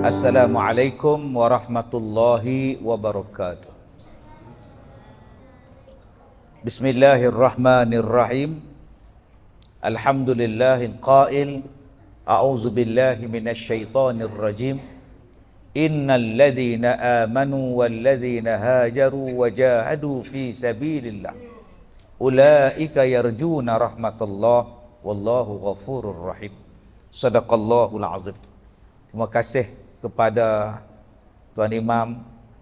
Assalamualaikum warahmatullahi wabarakatuh. Bismillahirrahmanirrahim. Alhamdulillah qail a'udzu billahi minasy syaithanir rajim. Innal ladzina amanu wal ladzina hajaru wajahadu fi sabilillah ulaika yarjuna rahmatallah wallahu ghafurur rahim. Sadaqallahul azim. Terima kasih kepada Tuan Imam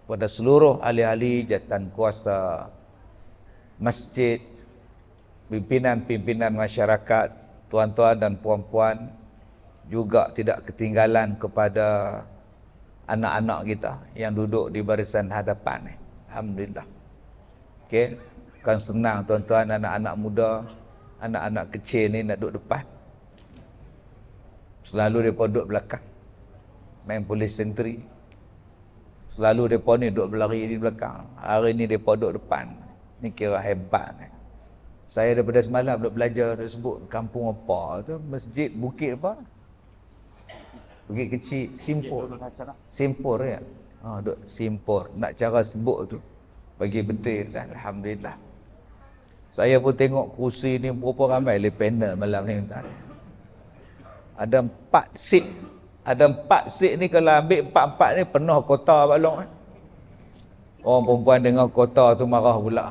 kepada seluruh ahli-ahli jatan kuasa masjid pimpinan-pimpinan masyarakat tuan-tuan dan puan-puan juga tidak ketinggalan kepada anak-anak kita yang duduk di barisan hadapan Alhamdulillah. Okay, kan senang tuan-tuan anak-anak muda, anak-anak kecil ni nak duduk depan. Selalu dia duduk belakang main polis sentri. Selalu mereka ni duduk berlari di belakang. Hari ni mereka duduk depan. Ni kira hebat ni. Saya daripada semalam duduk belajar duduk sebut kampung apa tu. Masjid, bukit apa. Bukit kecil, simpur. Simpur ya. Ha, duduk simpur. Nak cara sebut tu. Bagi betul dan Alhamdulillah. Saya pun tengok kursi ni berapa ramai lepanel malam ni. Ada empat seat ada empat sik ni kalau ambil empat-empat ni penuh kota balong. Long. Eh. Orang perempuan dengar kota tu marah pula.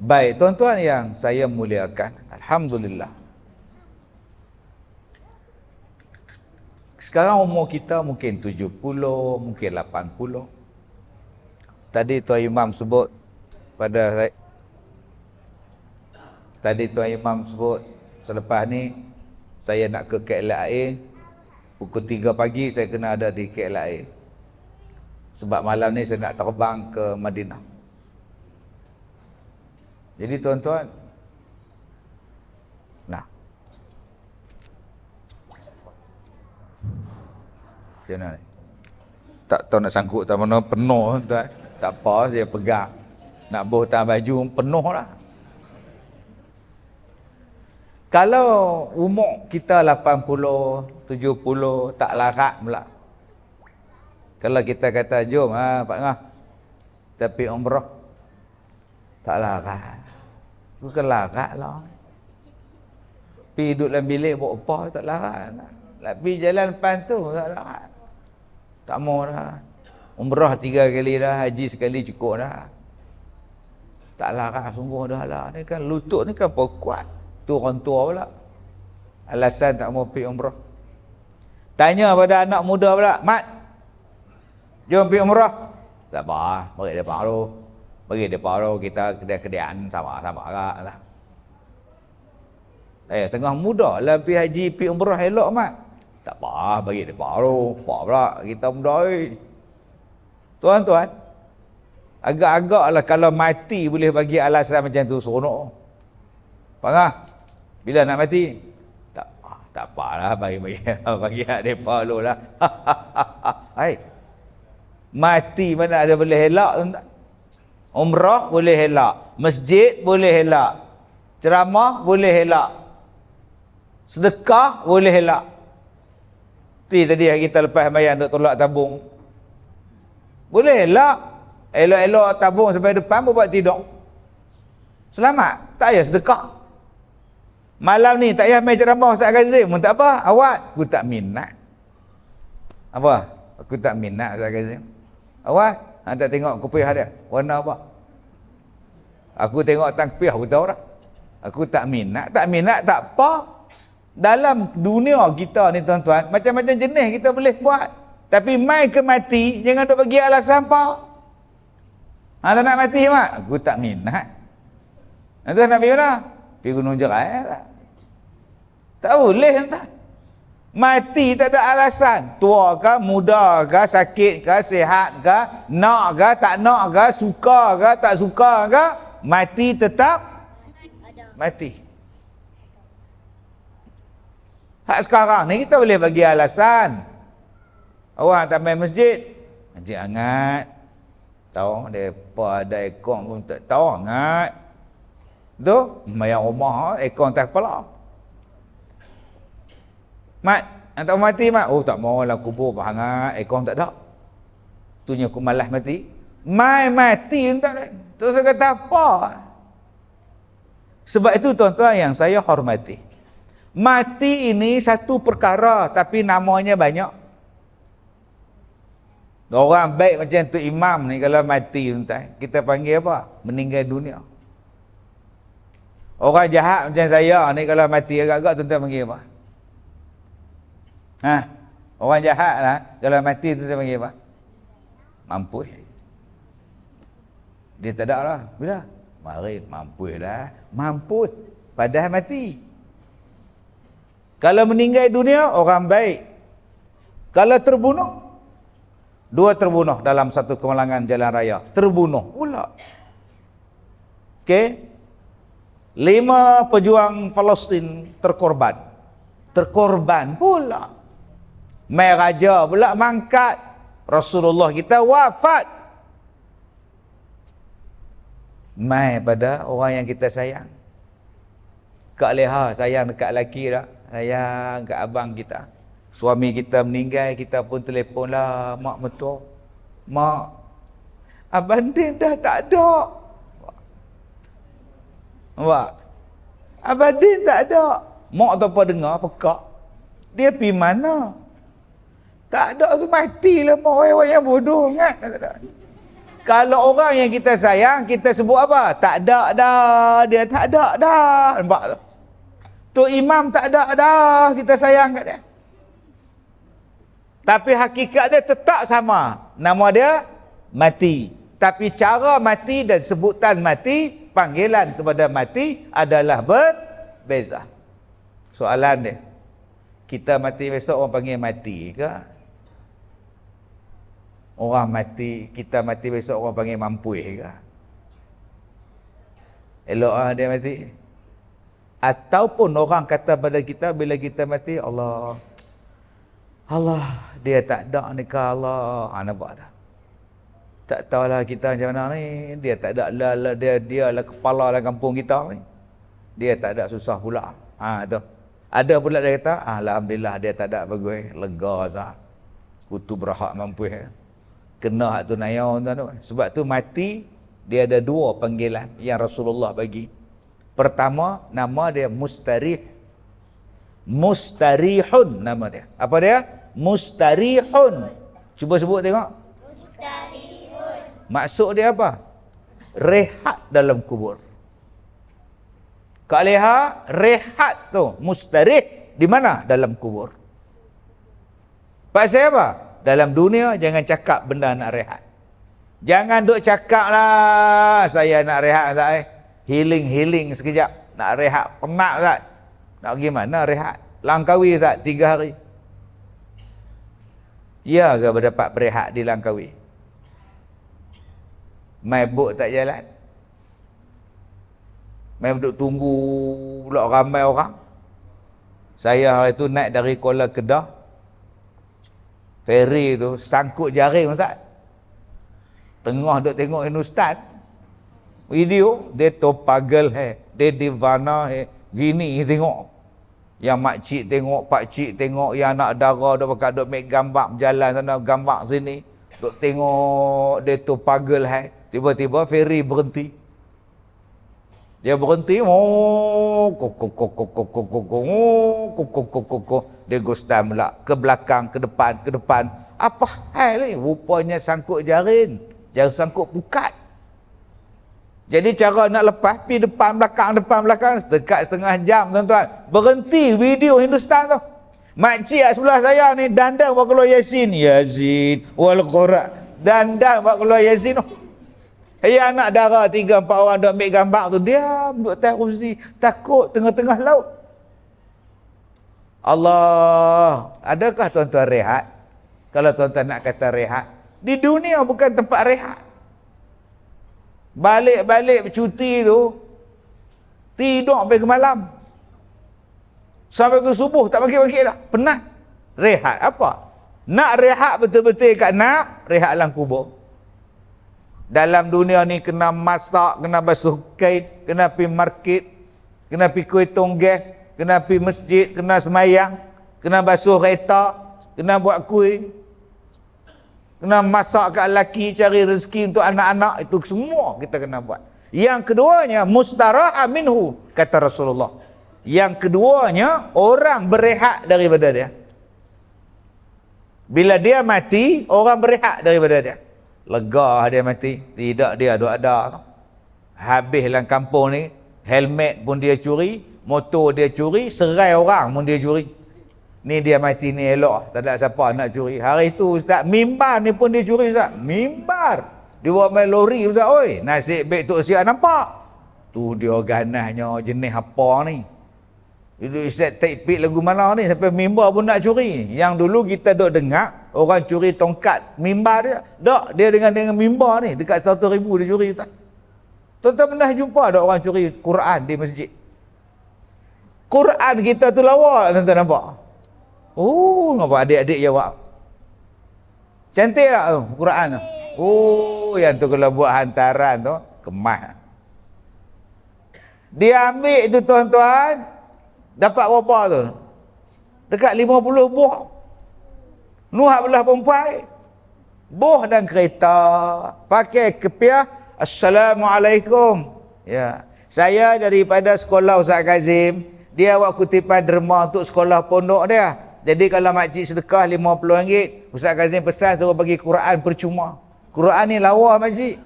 Baik, tuan-tuan yang saya muliakan. Alhamdulillah. Sekarang umur kita mungkin 70, mungkin 80. Tadi Tuan Imam sebut pada Tadi Tuan Imam sebut selepas ni saya nak ke KLIA Pukul 3 pagi saya kena ada di KLIA Sebab malam ni saya nak terbang ke Madinah Jadi tuan-tuan Nah Macam ni? Tak tahu nak sangkut tak mana, penuh tuan Tak apa, saya pegang Nak buh tangan baju, penuh lah kalau umur kita 80, 70 tak larat pula. Kalau kita kata jom ah ha, Pak Ngah. Tapi umrah tak larat. Bukan larat lah. Pi duduk dalam bilik buat apa tak larat. Lah. jalan depan tu tak larat. Tak mau lah. Umrah tiga kali dah, haji sekali cukup dah. Tak larat sungguh dah lah. Ini kan lutut ni kan pokok kuat. Tu orang tua pula. Alasan tak mau pergi umrah. Tanya pada anak muda pula, Mat. Jom pergi umrah. Tak apa, bagi dia baru. Bagi dia baru kita kedai-kedian sama-sama lah. Eh, tengah muda lah pergi haji, pergi umrah elok, Mat. Tak apa, bagi dia baru. Apa pula, kita muda ni. Eh. Tuan-tuan, agak-agak lah kalau mati boleh bagi alasan macam tu, seronok. Pangah? Bila nak mati? Tak ah, tak apalah bagi bagi bagi hak depa lu lah. Hai. Mati mana ada boleh elak tuan Umrah boleh elak, masjid boleh elak. Ceramah boleh elak. Sedekah boleh elak. Ti tadi hari kita lepas mayan nak tolak tabung. Boleh elak. Elok-elok tabung sampai depan pun buat tidur. Selamat. Tak payah sedekah. Malam ni tak payah main ceramah Ustaz Kazim. Tak apa, awak. Aku tak minat. Apa? Aku tak minat Ustaz Kazim. Awak? Hang tak tengok kupiah dia. Warna apa? Aku tengok tang kupiah, aku tahu dah. Aku tak minat. Tak minat tak apa. Dalam dunia kita ni tuan-tuan, macam-macam jenis kita boleh buat. Tapi mai ke mati, jangan duk bagi alasan apa. Ha tak nak mati mak? Aku tak minat. Nanti nak pergi mana? Pergi gunung jerai eh, tak? Tak boleh tuan. Mati tak ada alasan. Tua ke, muda ke, sakit ke, sihat ke, nak ke, tak nak ke, suka ke, tak suka ke, mati tetap mati. Hak sekarang ni kita boleh bagi alasan. Orang tak main masjid. Masjid hangat. Tahu, mereka ada ekor pun tak tahu hangat. Tu, main rumah, ekor tak kepala. Mat, nak tahu mati mat? Oh tak mau lah kubur berhangat, ekong tak ada. Tunya aku malas mati. Mai mati pun tak ada. Tu saya kata apa? Sebab itu tuan-tuan yang saya hormati. Mati ini satu perkara tapi namanya banyak. Orang baik macam tu imam ni kalau mati tuan kita panggil apa? Meninggal dunia. Orang jahat macam saya ni kalau mati agak-agak tuan-tuan panggil apa? Ha? Orang jahat lah. Kalau mati tu dia panggil apa? Mampu. Dia tak ada lah. Bila? Mari, mampu lah. Mampu. Padahal mati. Kalau meninggal dunia, orang baik. Kalau terbunuh, dua terbunuh dalam satu kemalangan jalan raya. Terbunuh pula. Okey? Lima pejuang Palestin terkorban. Terkorban pula. Mai raja pula mangkat. Rasulullah kita wafat. Mai pada orang yang kita sayang. Kak Leha sayang dekat lelaki tak? Sayang dekat abang kita. Suami kita meninggal, kita pun telefonlah mak mertua. Mak, abang Din dah tak ada. Nampak? Abang Din tak ada. Mak tak apa dengar, pekak. Dia pergi mana? Tak ada tu mati apa lah orang-orang yang bodoh ingat. Tak ada. Kalau orang yang kita sayang, kita sebut apa? Tak ada dah, dia tak ada dah. Nampak tu? Tu imam tak ada dah, kita sayang kat dia. Tapi hakikat dia tetap sama. Nama dia, mati. Tapi cara mati dan sebutan mati, panggilan kepada mati adalah berbeza. Soalan dia. Kita mati besok orang panggil mati ke? Orang mati, kita mati besok orang panggil mampu ke? Elok lah dia mati. Ataupun orang kata pada kita bila kita mati, Allah. Allah, dia tak ada ni ke Allah. Ha, nampak tak? Tak tahulah kita macam mana ni. Dia tak ada lah, lah dia, dia lah kepala lah kampung kita ni. Dia tak ada susah pula. Ha, tu. Ada pula dia kata, ah, Alhamdulillah dia tak ada bagus. Lega sah. Kutu berhak mampu. Ya kena hak tu nayau tuan tuan sebab tu mati dia ada dua panggilan yang Rasulullah bagi pertama nama dia mustarih mustarihun nama dia apa dia mustarihun cuba sebut tengok mustarihun maksud dia apa rehat dalam kubur Kak Leha, rehat tu, mustarih, di mana? Dalam kubur. Pasal apa? dalam dunia jangan cakap benda nak rehat. Jangan duk cakap lah saya nak rehat tak eh. Healing-healing sekejap. Nak rehat penat tak. Nak pergi mana rehat. Langkawi tak tiga hari. Ya ke berdapat berehat di Langkawi? Mai buk tak jalan. Mai duduk tunggu pula ramai orang. Saya hari tu naik dari Kuala Kedah Ferry tu sangkut jaring Ustaz. Tengah duk tengok ini Ustaz. Video dia topagel pagel dia divana he, gini tengok. Yang mak cik tengok, pak cik tengok, yang anak dara duk pakak duk make gambar berjalan sana, gambar sini. Duk tengok dia topagel pagel Tiba-tiba ferry berhenti. Dia berhenti, oh, kok kok kok kok kok kok kok kok kok kok kok dia gustan pula ke belakang ke depan ke depan apa hal ni rupanya sangkut jarin jangan sangkut pukat jadi cara nak lepas pi depan belakang depan belakang dekat setengah jam tuan-tuan berhenti video Hindustan tu makcik kat sebelah saya ni dandan buat keluar Yasin Yasin wal qurat dandan buat keluar Yasin tu oh. Hei anak dara tiga empat orang duk ambil gambar tu dia buat tak takut tengah-tengah laut Allah, adakah tuan-tuan rehat? Kalau tuan-tuan nak kata rehat, di dunia bukan tempat rehat. Balik-balik cuti tu, tidur sampai ke malam. Sampai ke subuh, tak bagi-bagi dah. Penat. Rehat apa? Nak rehat betul-betul kat nak, rehat dalam kubur. Dalam dunia ni kena masak, kena basuh kain, kena pergi market, kena pergi kuitung gas, kena pi masjid, kena semayang, kena basuh kereta, kena buat kuih, kena masak kat lelaki cari rezeki untuk anak-anak, itu semua kita kena buat. Yang keduanya, mustaraha aminhu kata Rasulullah. Yang keduanya, orang berehat daripada dia. Bila dia mati, orang berehat daripada dia. Lega dia mati. Tidak dia ada-ada. Habis dalam kampung ni, helmet pun dia curi, motor dia curi serai orang pun dia curi ni dia mati ni elok tak ada siapa nak curi hari tu ustaz mimbar ni pun dia curi ustaz mimbar dia buat main lori ustaz oi nasib baik tok siap nampak tu dia ganasnya jenis apa ni itu ustaz take lagu mana ni sampai mimbar pun nak curi yang dulu kita dok dengar orang curi tongkat mimbar dia dok dia dengan dengan mimbar ni dekat 100 ribu dia curi ustaz Tuan-tuan pernah jumpa ada orang curi Quran di masjid? Quran kita tu lawa tuan-tuan nampak. Oh, nampak adik-adik jawab. Cantik tak tu Quran tu? Oh, yang tu kalau buat hantaran tu, kemah. Dia ambil tu tuan-tuan, dapat berapa tu? Dekat 50 buah. Nuh belah perempuan. Buah dan kereta. Pakai kepiah. Assalamualaikum. Ya. Saya daripada sekolah Ustaz Kazim dia awak kutipan derma untuk sekolah pondok dia. Jadi kalau makcik sedekah RM50, Ustaz Kazim pesan suruh bagi Quran percuma. Quran ni lawa makcik.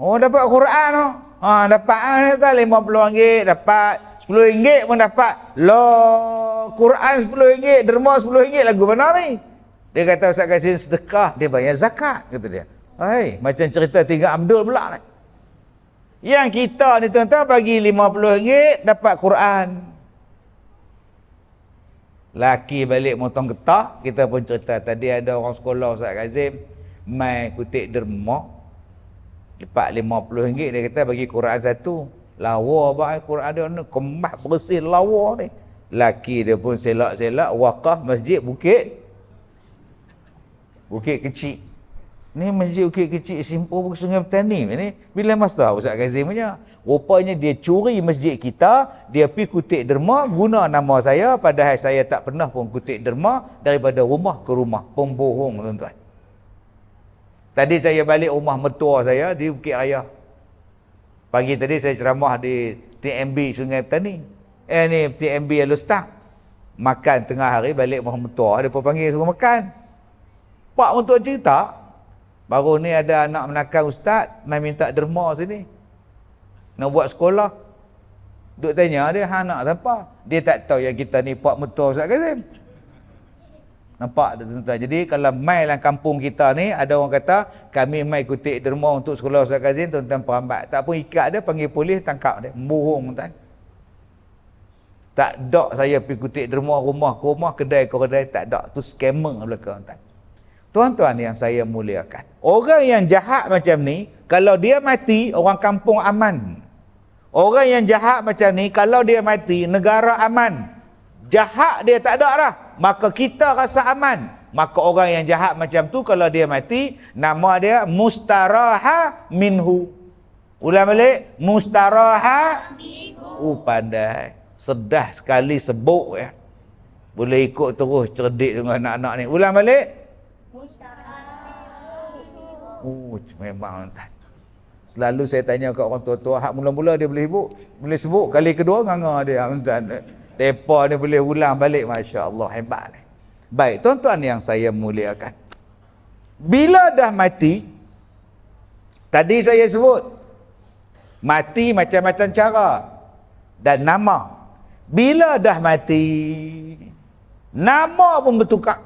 Oh dapat Quran tu. Oh. Ha, dapat lah RM50, dapat RM10 pun dapat. Loh, Quran RM10, derma RM10, lagu mana ni? Dia kata Ustaz Kazim sedekah, dia bayar zakat, kata dia. Hai, macam cerita tinggal Abdul pula ni. Yang kita ni tuan-tuan bagi RM50 dapat Quran. Laki balik motong getah, kita pun cerita tadi ada orang sekolah Ustaz Kazim mai kutip derma. Lepak RM50 dia kata bagi Quran satu. Lawa bae eh, Quran dia ni kemas bersih lawa ni. Laki dia pun selak-selak waqaf masjid Bukit Bukit kecil. Ni masjid ukir kecil simpul ke sungai petani. Ini bila masa Ustaz Kazim punya. Rupanya dia curi masjid kita, dia pergi kutip derma guna nama saya padahal saya tak pernah pun kutip derma daripada rumah ke rumah. Pembohong tuan-tuan. Tadi saya balik rumah mertua saya di Bukit Ayah. Pagi tadi saya ceramah di TMB Sungai Petani. Eh ni TMB Alustak. Makan tengah hari balik rumah mertua. Dia pun panggil semua makan. Pak untuk cerita, Baru ni ada anak menakang ustaz, main minta derma sini. Nak buat sekolah. Duk tanya dia, ha anak siapa? Dia tak tahu yang kita ni Pak Mutua Ustaz Kazim. Nampak tak tuan Jadi kalau mai dalam kampung kita ni, ada orang kata, kami mai kutik derma untuk sekolah Ustaz Kazim, tuan-tuan perambat. Tak pun ikat dia, panggil polis, tangkap dia. Murung tuan. Tak dok saya pergi kutik derma rumah ke rumah, kedai ke kedai, tak dok. Tu scammer belakang tuan. Tuan-tuan yang saya muliakan. Orang yang jahat macam ni, kalau dia mati, orang kampung aman. Orang yang jahat macam ni, kalau dia mati, negara aman. Jahat dia tak ada lah. Maka kita rasa aman. Maka orang yang jahat macam tu, kalau dia mati, nama dia Mustaraha Minhu. Ulang balik. Mustaraha Minhu. Oh, pandai. Sedah sekali sebut ya. Boleh ikut terus cerdik dengan anak-anak ni. Ulang balik. Uj, oh, memang tak. Selalu saya tanya ke orang tua-tua, hak mula-mula dia boleh sebut. Boleh sebut kali kedua, nganga dia. Tuan, depa ni boleh ulang balik. Masya Allah, hebat ni. Baik, tuan-tuan yang saya muliakan. Bila dah mati, tadi saya sebut, mati macam-macam cara dan nama. Bila dah mati, nama pun bertukar.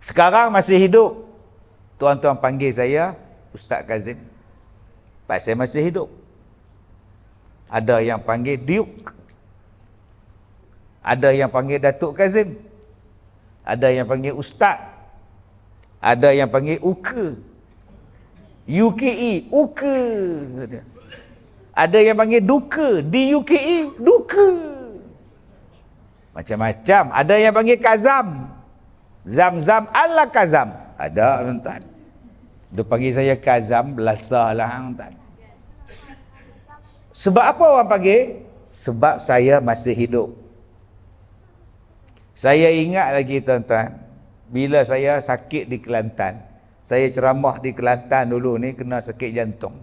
Sekarang masih hidup, tuan-tuan panggil saya Ustaz Kazim. Pak saya masih hidup. Ada yang panggil Duke. Ada yang panggil Datuk Kazim. Ada yang panggil Ustaz. Ada yang panggil Uke. UKE, Uke. Ada yang panggil Duke, di UKE, Duke. Macam-macam. Ada yang panggil Kazam. Zam-zam ala Kazam. Ada, tuan-tuan. Dia panggil saya Kazam Belasah lah Sebab apa orang panggil? Sebab saya masih hidup Saya ingat lagi tuan-tuan Bila saya sakit di Kelantan Saya ceramah di Kelantan dulu ni Kena sakit jantung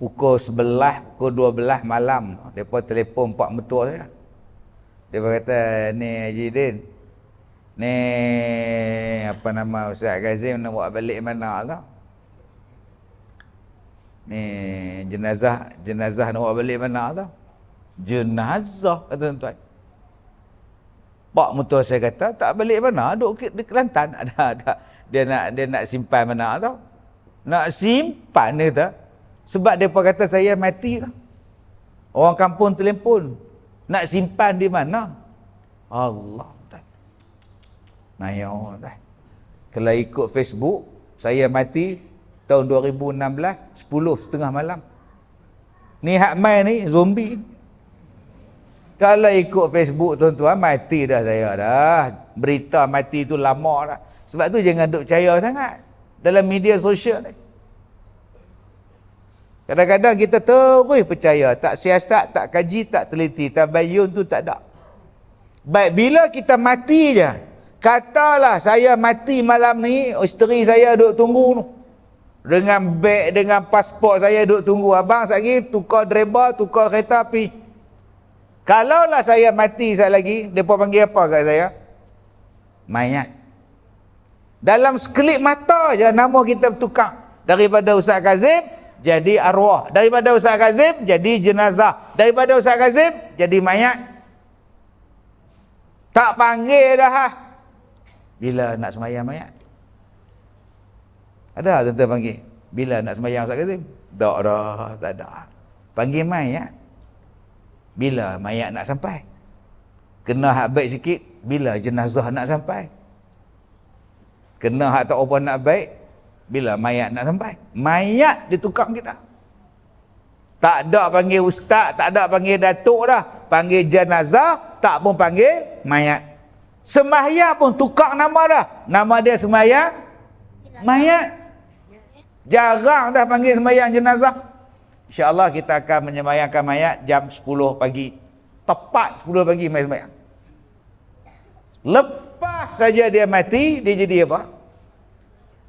Pukul 11, pukul 12 malam Mereka telefon Pak Metua saya Dia berkata, ni Haji Din Ni apa nama Ustaz Kazim nak buat balik mana ke? Ni jenazah jenazah nak buat balik mana ke? Jenazah kata tuan Pak mutua saya kata tak balik mana, duk di Kelantan ada ada dia nak dia nak simpan mana tau. Nak simpan dia tak? Sebab depa kata saya mati lah. Orang kampung telefon. Nak simpan di mana? Allah. Naya lah. Kalau ikut Facebook, saya mati tahun 2016, 10 setengah malam. Ni hak mai ni, zombie. Kalau ikut Facebook tuan-tuan, mati dah saya dah. Berita mati tu lama dah. Sebab tu jangan duk percaya sangat. Dalam media sosial ni. Kadang-kadang kita terus percaya. Tak siasat, tak kaji, tak teliti. Tabayun tu tak ada. Baik, bila kita mati je, katalah saya mati malam ni isteri saya duduk tunggu dengan beg dengan pasport saya duduk tunggu abang saya lagi tukar dreba tukar kereta api kalaulah saya mati saya lagi depa panggil apa kat saya mayat dalam sekelip mata je nama kita bertukar daripada Ustaz Kazim jadi arwah daripada Ustaz Kazim jadi jenazah daripada Ustaz Kazim jadi mayat tak panggil dah ha? bila nak semayang mayat? Ada lah tuan-tuan panggil. Bila nak semayang Ustaz Kazim? Tak ada, tak ada. Panggil mayat. Bila mayat nak sampai? Kena hak baik sikit, bila jenazah nak sampai? Kena hak tak apa nak baik, bila mayat nak sampai? Mayat ditukang kita. Tak ada panggil ustaz, tak ada panggil datuk dah. Panggil jenazah, tak pun panggil mayat. Semahya pun tukar nama dah. Nama dia semahya. Mayat. Jarang dah panggil semayang jenazah. InsyaAllah kita akan menyemayangkan mayat jam 10 pagi. Tepat 10 pagi main semayang. Lepas saja dia mati, dia jadi apa?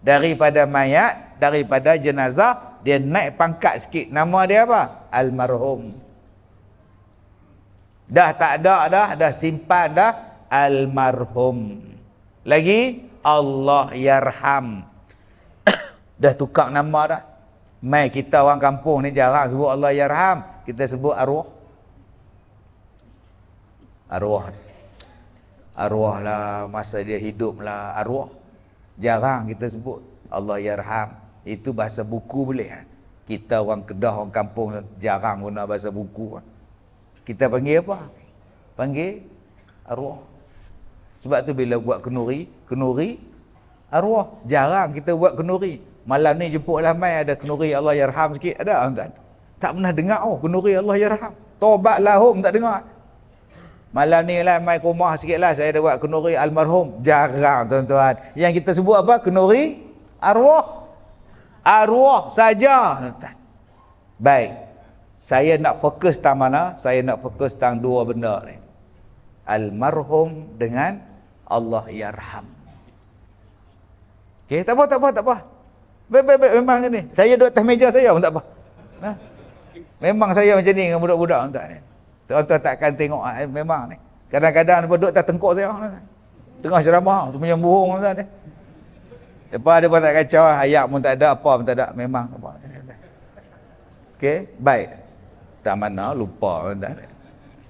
Daripada mayat, daripada jenazah, dia naik pangkat sikit. Nama dia apa? Almarhum. Dah tak ada dah, dah simpan dah almarhum. Lagi Allah yarham. dah tukar nama dah. Mai kita orang kampung ni jarang sebut Allah yarham, kita sebut arwah. Arwah. Arwah lah masa dia hidup lah arwah. Jarang kita sebut Allah yarham. Itu bahasa buku boleh kan? Kita orang kedah orang kampung jarang guna bahasa buku. Eh? Kita panggil apa? Panggil arwah. Sebab tu bila buat kenuri, kenuri arwah. Jarang kita buat kenuri. Malam ni jemput lamai ada kenuri Allah yarham sikit. Ada tuan-tuan. Tak pernah dengar oh kenuri Allah yarham. Tobat lahum tak dengar. Malam ni lah mai rumah sikit lah saya ada buat kenuri almarhum. Jarang tuan-tuan. Yang kita sebut apa? Kenuri arwah. Arwah saja tuan-tuan. Baik. Saya nak fokus tentang mana? Saya nak fokus tentang dua benda ni. Almarhum dengan Allah yarham. Okey, tak apa, tak apa, tak apa. Baik, baik, baik, memang ni. Saya duduk atas meja saya pun tak apa. Nah. Ha? Memang saya macam ni dengan budak-budak pun tak ni. Tuan-tuan takkan tengok, ha, memang ni. Kadang-kadang dia duduk atas tengkuk saya. Tengah ceramah, tu punya burung pun tak ni. Lepas dia tak kacau, ayak pun tak ada, apa pun tak ada. Memang. Okey, baik. Tak mana, lupa pun tak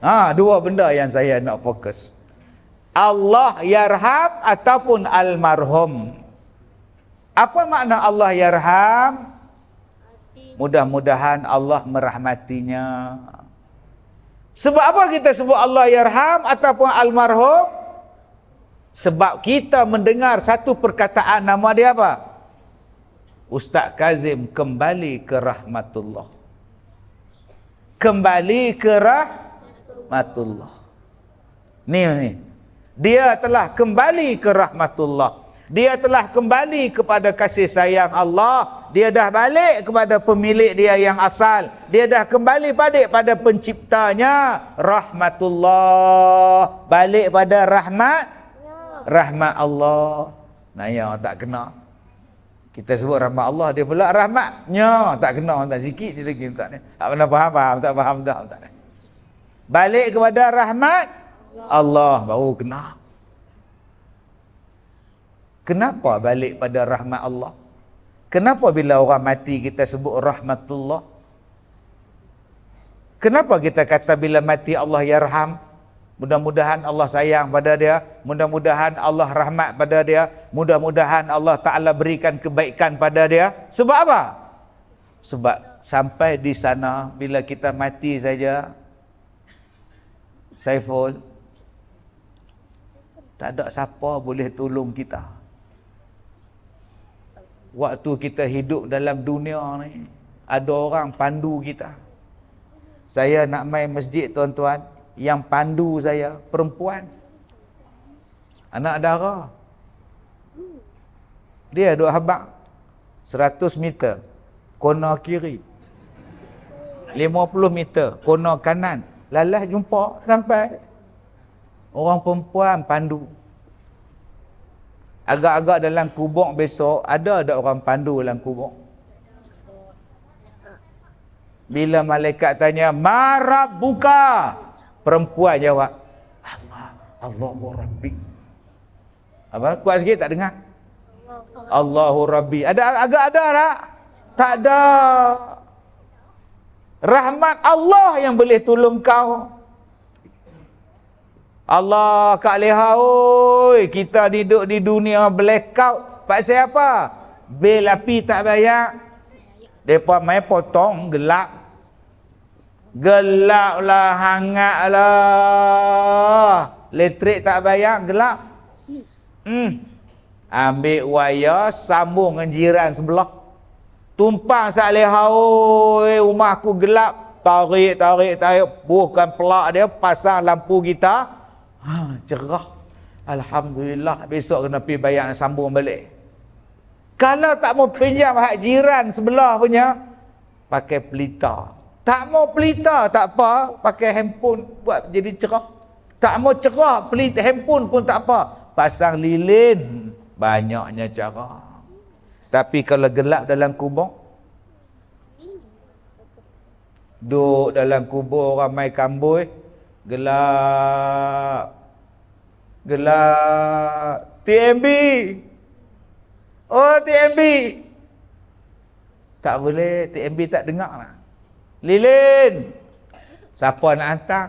Ha, dua benda yang saya nak Fokus. Allah yarham ataupun almarhum. Apa makna Allah yarham? Mudah-mudahan Allah merahmatinya. Sebab apa kita sebut Allah yarham ataupun almarhum? Sebab kita mendengar satu perkataan nama dia apa? Ustaz Kazim kembali ke rahmatullah. Kembali ke rahmatullah. Ni ni, dia telah kembali ke rahmatullah dia telah kembali kepada kasih sayang Allah dia dah balik kepada pemilik dia yang asal dia dah kembali pada pada penciptanya rahmatullah balik pada rahmat rahmat Allah nah ya tak kena kita sebut rahmat Allah dia pula rahmatnya tak kena tak sikit dia lagi tak ni tak pernah faham faham tak faham dah tak balik kepada rahmat Allah baru kena. Kenapa balik pada rahmat Allah? Kenapa bila orang mati kita sebut rahmatullah? Kenapa kita kata bila mati Allah yarham? Mudah-mudahan Allah sayang pada dia, mudah-mudahan Allah rahmat pada dia, mudah-mudahan Allah Taala berikan kebaikan pada dia. Sebab apa? Sebab sampai di sana bila kita mati saja Saiful tak ada siapa boleh tolong kita. Waktu kita hidup dalam dunia ni, ada orang pandu kita. Saya nak main masjid tuan-tuan, yang pandu saya perempuan. Anak dara. Dia dua habak. 100 meter kona kiri. 50 meter kona kanan. Lalah jumpa sampai. Orang perempuan pandu. Agak-agak dalam kubur besok, ada ada orang pandu dalam kubur? Bila malaikat tanya, Marab buka! Perempuan jawab, Allah, Allahu Rabbi. Apa? Kuat sikit tak dengar? Allahu Rabbi. Ada, agak ada tak? Tak ada. Rahmat Allah yang boleh tolong kau. Allah Kak Leha oi kita duduk di dunia blackout pasal apa bil api tak bayar depa mai potong gelap gelap lah hangat lah elektrik tak bayar gelap hmm ambil waya sambung dengan jiran sebelah tumpang sat leha oi rumah aku gelap tarik tarik tarik buhkan pelak dia pasang lampu kita Ha, cerah. Alhamdulillah besok kena pergi bayar nak sambung balik. Kalau tak mau pinjam hak jiran sebelah punya, pakai pelita. Tak mau pelita tak apa, pakai handphone buat jadi cerah. Tak mau cerah, pelita handphone pun tak apa. Pasang lilin, banyaknya cara. Tapi kalau gelap dalam kubur, duduk dalam kubur ramai kambui. Gelap. Gelap. TMB. Oh, TMB. Tak boleh. TMB tak dengar lah. Lilin. Siapa nak hantar?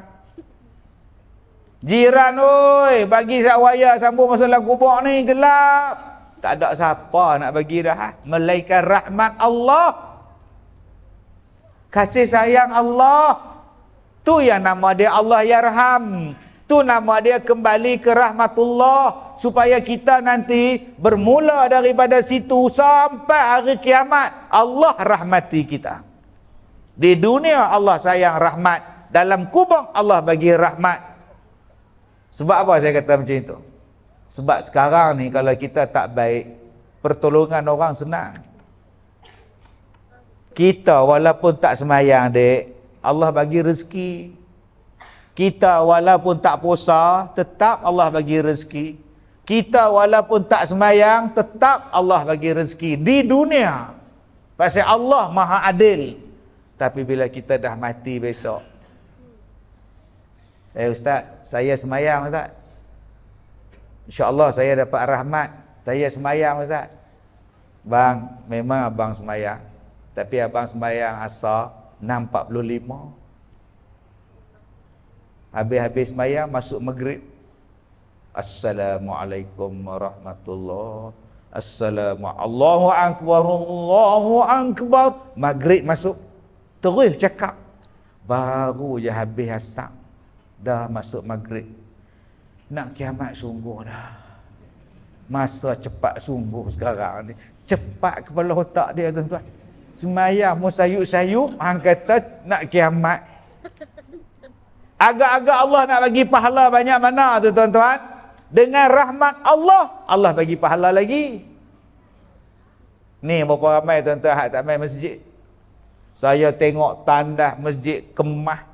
Jiran oi, bagi sat wayar sambung masa dalam kubur ni gelap. Tak ada siapa nak bagi dah. Ha? Malaikat rahmat Allah. Kasih sayang Allah. Tu yang nama dia Allah Yarham. Tu nama dia kembali ke rahmatullah supaya kita nanti bermula daripada situ sampai hari kiamat Allah rahmati kita. Di dunia Allah sayang rahmat, dalam kubur Allah bagi rahmat. Sebab apa saya kata macam itu? Sebab sekarang ni kalau kita tak baik, pertolongan orang senang. Kita walaupun tak semayang, dek, Allah bagi rezeki. Kita walaupun tak puasa, tetap Allah bagi rezeki. Kita walaupun tak semayang, tetap Allah bagi rezeki di dunia. Pasal Allah maha adil. Tapi bila kita dah mati besok. Eh Ustaz, saya semayang Ustaz. InsyaAllah saya dapat rahmat. Saya semayang Ustaz. Bang, memang abang semayang. Tapi abang semayang asal 6.45 Habis-habis maya masuk maghrib Assalamualaikum warahmatullahi Assalamualaikum Allahu Akbar Allahu Akbar Maghrib masuk Terus cakap Baru je habis asap Dah masuk maghrib Nak kiamat sungguh dah Masa cepat sungguh sekarang ni Cepat kepala otak dia tuan-tuan semayah musayuk-sayuk hang kata nak kiamat agak-agak Allah nak bagi pahala banyak mana tu tuan-tuan dengan rahmat Allah Allah bagi pahala lagi ni berapa ramai tuan-tuan hak tak main masjid saya tengok tanda masjid kemah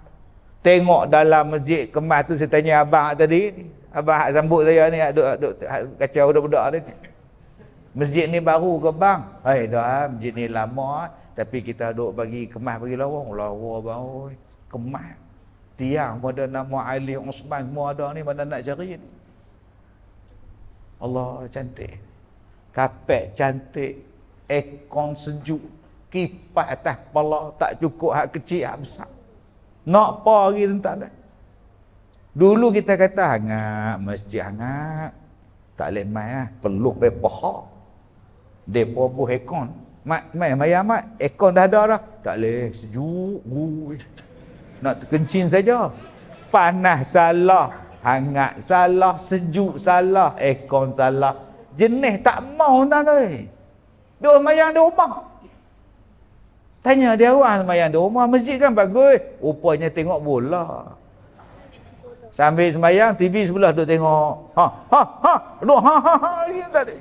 tengok dalam masjid kemah tu saya tanya abang tadi abang hak sambut saya ni hak duk, duk, hak kacau budak-budak ni Masjid ni baru ke bang? Hai dah, ah, masjid ni lama ah. tapi kita duk bagi kemas bagi lorong, lorong baru kemas. Tiang pun ada nama Ali Osman semua ada ni mana nak cari ni. Allah cantik. Kapek cantik, ekon sejuk, kipas atas kepala tak cukup hak kecil hak besar. Nak apa lagi tak ada. Dulu kita kata hangat, ah, masjid hangat. Tak boleh main lah. Peluh pepahak. Depo buh ekon mak mai mai amat ekon dah ada dah tak leh sejuk gui nak terkencin saja panas salah hangat salah sejuk salah ekon salah jenis tak mau tak leh dia mayang di rumah tanya dia orang mayang di rumah masjid kan bagus rupanya tengok bola Sambil semayang, TV sebelah duduk tengok. Ha, ha, ha. Duduk, ha, ha, ha. Lagi tadi.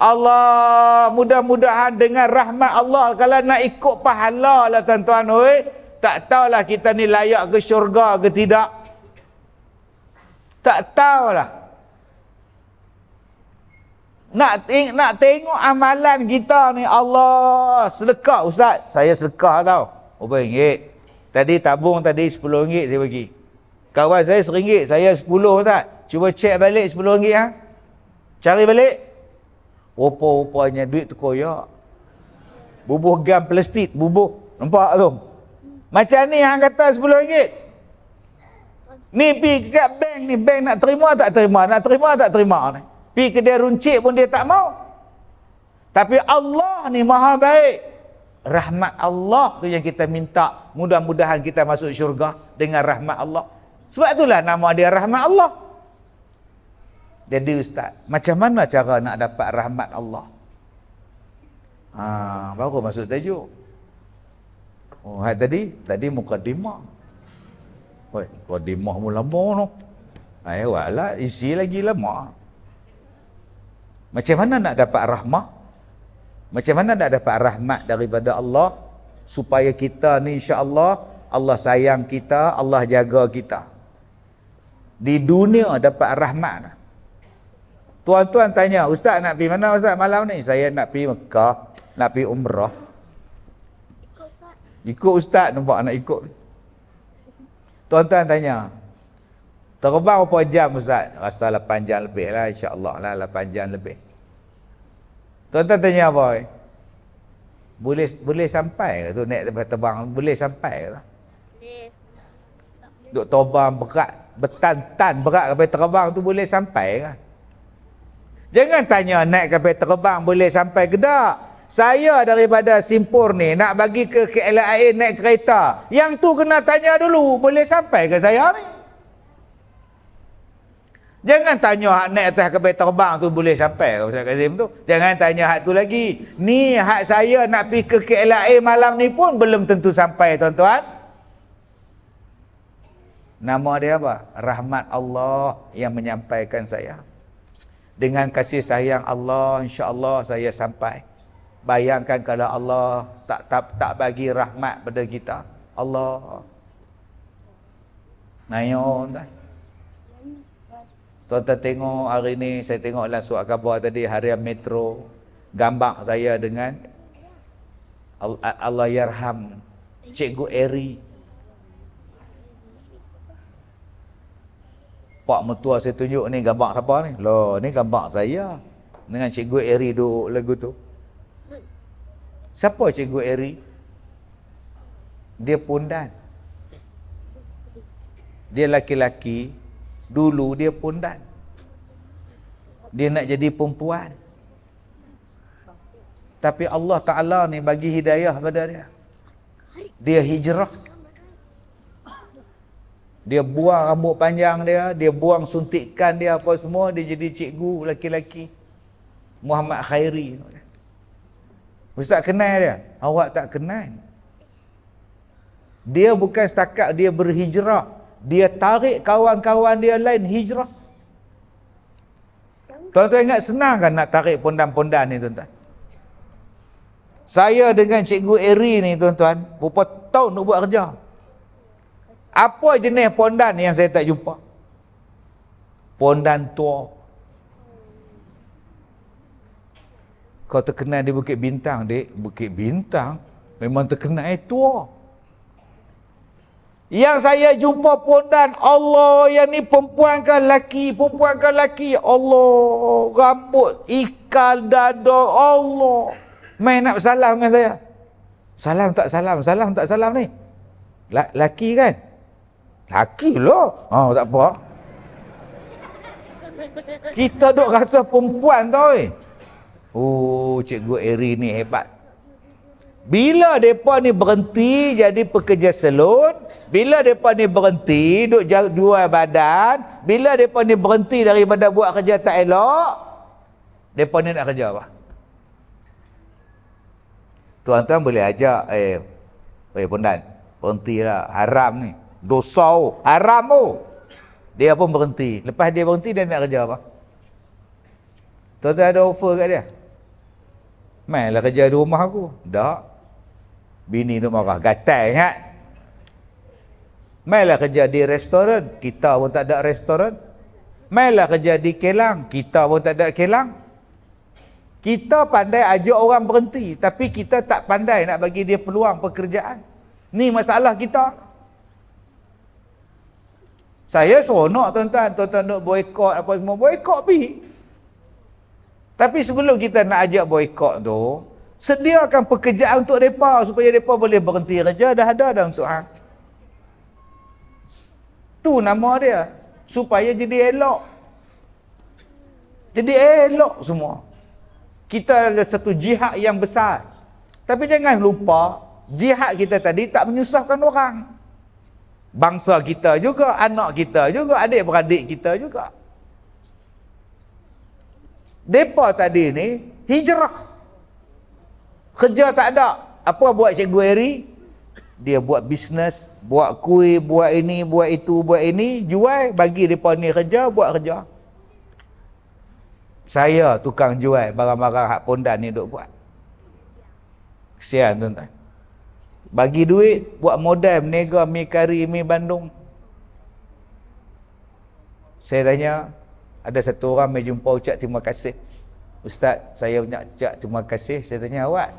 Allah mudah-mudahan dengan rahmat Allah kalau nak ikut pahala lah tuan-tuan oi tak tahulah kita ni layak ke syurga ke tidak tak tahulah nak ting- nak tengok amalan kita ni Allah sedekah ustaz saya sedekah tau berapa ringgit tadi tabung tadi 10 ringgit saya bagi kawan saya 1 ringgit saya 10 ustaz cuba cek balik 10 ringgit ha cari balik Rupa-rupanya duit tu koyak. Bubuh gam plastik, bubuh. Nampak tu? Macam ni hang kata RM10. Ni pi kat bank ni, bank nak terima tak terima, nak terima tak terima ni. Pi ke dia runcit pun dia tak mau. Tapi Allah ni maha baik. Rahmat Allah tu yang kita minta mudah-mudahan kita masuk syurga dengan rahmat Allah. Sebab itulah nama dia rahmat Allah. Jadi ustaz, macam mana cara nak dapat rahmat Allah? Ha, baru masuk tajuk. Oh, hai tadi, tadi mukadimah. Oi, mukadimah mula lama noh. Ha, ayolah, isi lagi lama. Macam mana nak dapat rahmat? Macam mana nak dapat rahmat daripada Allah supaya kita ni insya-Allah Allah sayang kita, Allah jaga kita. Di dunia dapat rahmat. Lah. Tuan-tuan tanya, Ustaz nak pergi mana Ustaz malam ni? Saya nak pergi Mekah, nak pergi Umrah. Ikut Ustaz. nampak Ustaz, nak ikut. Tuan-tuan tanya, terbang berapa jam Ustaz? Rasa 8 jam lebih lah, insyaAllah lah 8 jam lebih. Tuan-tuan tanya apa? Boleh boleh sampai ke tu naik terbang? Boleh sampai ke lah? Boleh. Duk terbang berat, bertan-tan berat sampai terbang tu boleh sampai ke? Jangan tanya naik kapal terbang boleh sampai ke tak. Saya daripada Simpur ni nak bagi ke KLIA naik kereta. Yang tu kena tanya dulu boleh sampai ke saya ni. Jangan tanya hak naik atas kapal terbang tu boleh sampai ke Ustaz Kazim tu. Jangan tanya hak tu lagi. Ni hak saya nak pergi ke KLIA malam ni pun belum tentu sampai tuan-tuan. Nama dia apa? Rahmat Allah yang menyampaikan saya. Saya. Dengan kasih sayang Allah, insya-Allah saya sampai. Bayangkan kalau Allah tak tak tak bagi rahmat pada kita. Allah. Nayon dah. Tuan-tuan tengok hari ni saya tengok dalam surat khabar tadi harian metro gambar saya dengan Allah, Allah yarham Cikgu Eri. Pak Mertua saya tunjuk ni gambar siapa ni? Loh, ni gambar saya. Dengan Cikgu Eri duduk lagu tu. Siapa Cikgu Eri? Dia pundan. Dia laki-laki. Dulu dia pundan. Dia nak jadi perempuan. Tapi Allah Ta'ala ni bagi hidayah pada dia. Dia hijrah. Dia hijrah. Dia buang rambut panjang dia, dia buang suntikan dia apa semua, dia jadi cikgu laki-laki. Muhammad Khairi. Ustaz kenal dia? Awak tak kenal. Dia bukan setakat dia berhijrah, dia tarik kawan-kawan dia lain hijrah. Tuan-tuan ingat senang kan nak tarik pondan-pondan ni tuan-tuan? Saya dengan cikgu Eri ni tuan-tuan, berapa tahun nak buat kerja? Apa jenis pondan yang saya tak jumpa? Pondan tua. Kau terkenal di Bukit Bintang, dek. Bukit Bintang memang terkenal eh, tua. Yang saya jumpa pondan, Allah yang ni perempuan ke lelaki, perempuan ke lelaki. Allah, rambut, ikal, dada, Allah. Main nak salam dengan saya. Salam tak salam, salam tak salam ni. Lelaki kan? Laki lo, Ha, oh, tak apa. Kita dok rasa perempuan tau eh. Oh, cikgu Eri ni hebat. Bila mereka ni berhenti jadi pekerja salon, bila mereka ni berhenti dok jual badan, bila mereka ni berhenti dari daripada buat kerja tak elok, mereka ni nak kerja apa? Tuan-tuan boleh ajak, eh, eh pundan, berhenti lah, haram ni dosa oh. haram oh. dia pun berhenti lepas dia berhenti dia nak kerja apa tuan-tuan ada offer kat dia mainlah kerja di rumah aku tak bini duk marah gatal ingat mainlah kerja di restoran kita pun tak ada restoran mainlah kerja di kelang kita pun tak ada kelang kita pandai ajak orang berhenti tapi kita tak pandai nak bagi dia peluang pekerjaan ni masalah kita kita saya seronok tuan-tuan, tuan-tuan nak boikot apa semua, boikot pi. Tapi sebelum kita nak ajak boikot tu, sediakan pekerjaan untuk mereka supaya mereka boleh berhenti kerja dah ada dah untuk hak. Tu nama dia. Supaya jadi elok. Jadi elok semua. Kita ada satu jihad yang besar. Tapi jangan lupa, jihad kita tadi tak menyusahkan orang bangsa kita juga, anak kita juga, adik-beradik kita juga. Depa tadi ni hijrah. Kerja tak ada. Apa buat Cikgu Eri? Dia buat bisnes, buat kuih, buat ini, buat itu, buat ini, jual, bagi depa ni kerja, buat kerja. Saya tukang jual barang-barang hak pondan ni duk buat. Kesian tuan-tuan bagi duit buat modal meniaga mi kari mi bandung saya tanya ada satu orang mai jumpa ucap terima kasih ustaz saya nak ucap terima kasih saya tanya awak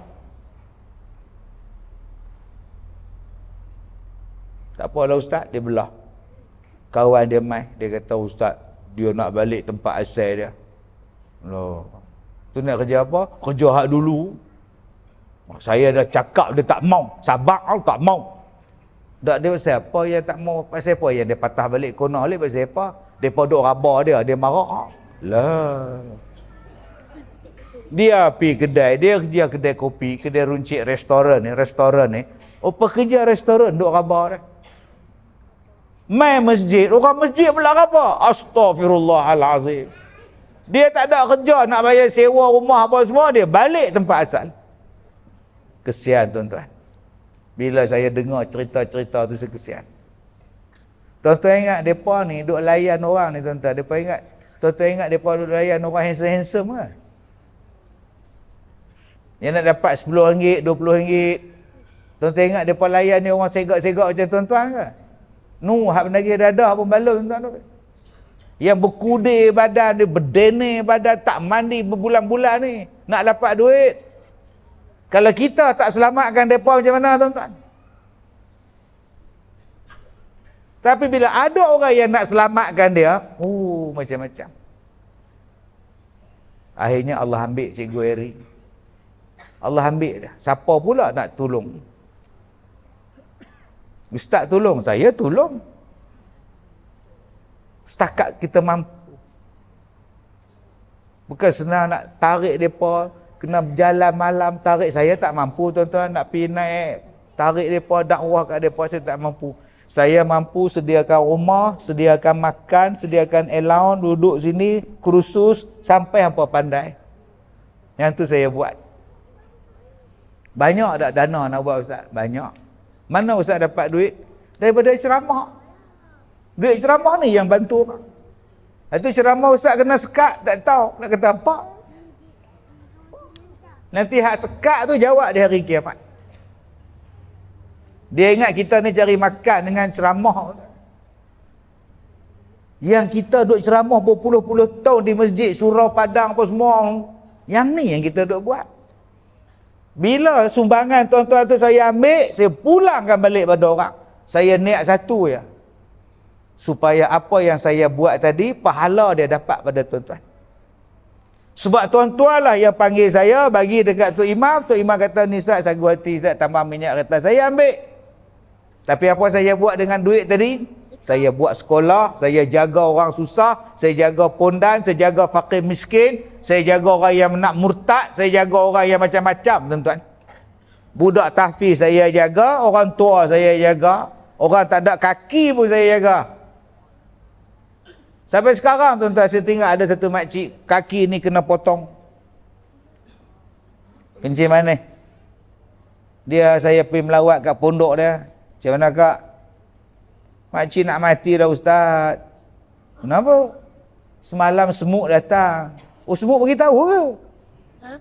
tak apa lah ustaz dia belah kawan dia mai dia kata ustaz dia nak balik tempat asal dia loh tu nak kerja apa kerja hak dulu saya dah cakap dia tak mau. Sabar aku tak mau. Tak dia pasal apa yang tak mau. Pasal apa yang dia patah balik kona balik pasal apa. Dia pun duk rabar dia. Dia marah. Lah. Dia pergi kedai. Dia kerja kedai kopi. Kedai runcit restoran ni. Restoran ni. Oh pekerja restoran duk rabar dia. Main masjid. Orang masjid pula rabar. Astaghfirullahalazim. Dia tak ada kerja nak bayar sewa rumah apa semua. Dia balik tempat asal. Kesian tuan-tuan. Bila saya dengar cerita-cerita tu saya kesian. Tuan-tuan ingat depa ni duk layan orang ni tuan-tuan. Depa ingat tuan-tuan ingat depa duk layan orang handsome handsome ke? Yang nak dapat RM10, RM20. Tuan-tuan ingat depa layan ni orang segak-segak macam tuan-tuan ke? Nu hak menagih dadah pun balas tuan-tuan. Yang berkudir badan dia, berdene badan, tak mandi berbulan-bulan ni. Nak dapat duit, kalau kita tak selamatkan mereka macam mana tuan-tuan? Tapi bila ada orang yang nak selamatkan dia, oh macam-macam. Akhirnya Allah ambil Cikgu Eri. Allah ambil dia. Siapa pula nak tolong? Ustaz tolong, saya tolong. Setakat kita mampu. Bukan senang nak tarik mereka, kena jalan malam tarik saya tak mampu tuan-tuan nak pergi naik tarik mereka dakwah kat mereka saya tak mampu saya mampu sediakan rumah, sediakan makan, sediakan allowance, duduk sini, kursus, sampai apa pandai. Yang tu saya buat. Banyak tak dana nak buat Ustaz? Banyak. Mana Ustaz dapat duit? Daripada ceramah. Duit ceramah ni yang bantu. Itu ceramah Ustaz kena sekat, tak tahu nak kata apa. Nanti hak sekat tu jawab di hari kiamat. Dia ingat kita ni cari makan dengan ceramah. Yang kita duduk ceramah berpuluh-puluh tahun di masjid, surau padang apa semua. Yang ni yang kita duduk buat. Bila sumbangan tuan-tuan tu saya ambil, saya pulangkan balik pada orang. Saya niat satu ya. Supaya apa yang saya buat tadi, pahala dia dapat pada tuan-tuan. Sebab tuan-tuan lah yang panggil saya bagi dekat Tok Imam. Tok Imam kata ni Ustaz sagu hati Ustaz tambah minyak kereta saya ambil. Tapi apa saya buat dengan duit tadi? Saya buat sekolah, saya jaga orang susah, saya jaga pondan, saya jaga fakir miskin, saya jaga orang yang nak murtad, saya jaga orang yang macam-macam tuan-tuan. Budak tahfiz saya jaga, orang tua saya jaga, orang tak ada kaki pun saya jaga. Sampai sekarang tuan-tuan saya tengok ada satu makcik kaki ni kena potong. Kencing mana? Dia saya pergi melawat kat pondok dia. Macam mana kak? Makcik nak mati dah ustaz. Kenapa? Semalam semut datang. Oh semut bagi tahu ke? Ha?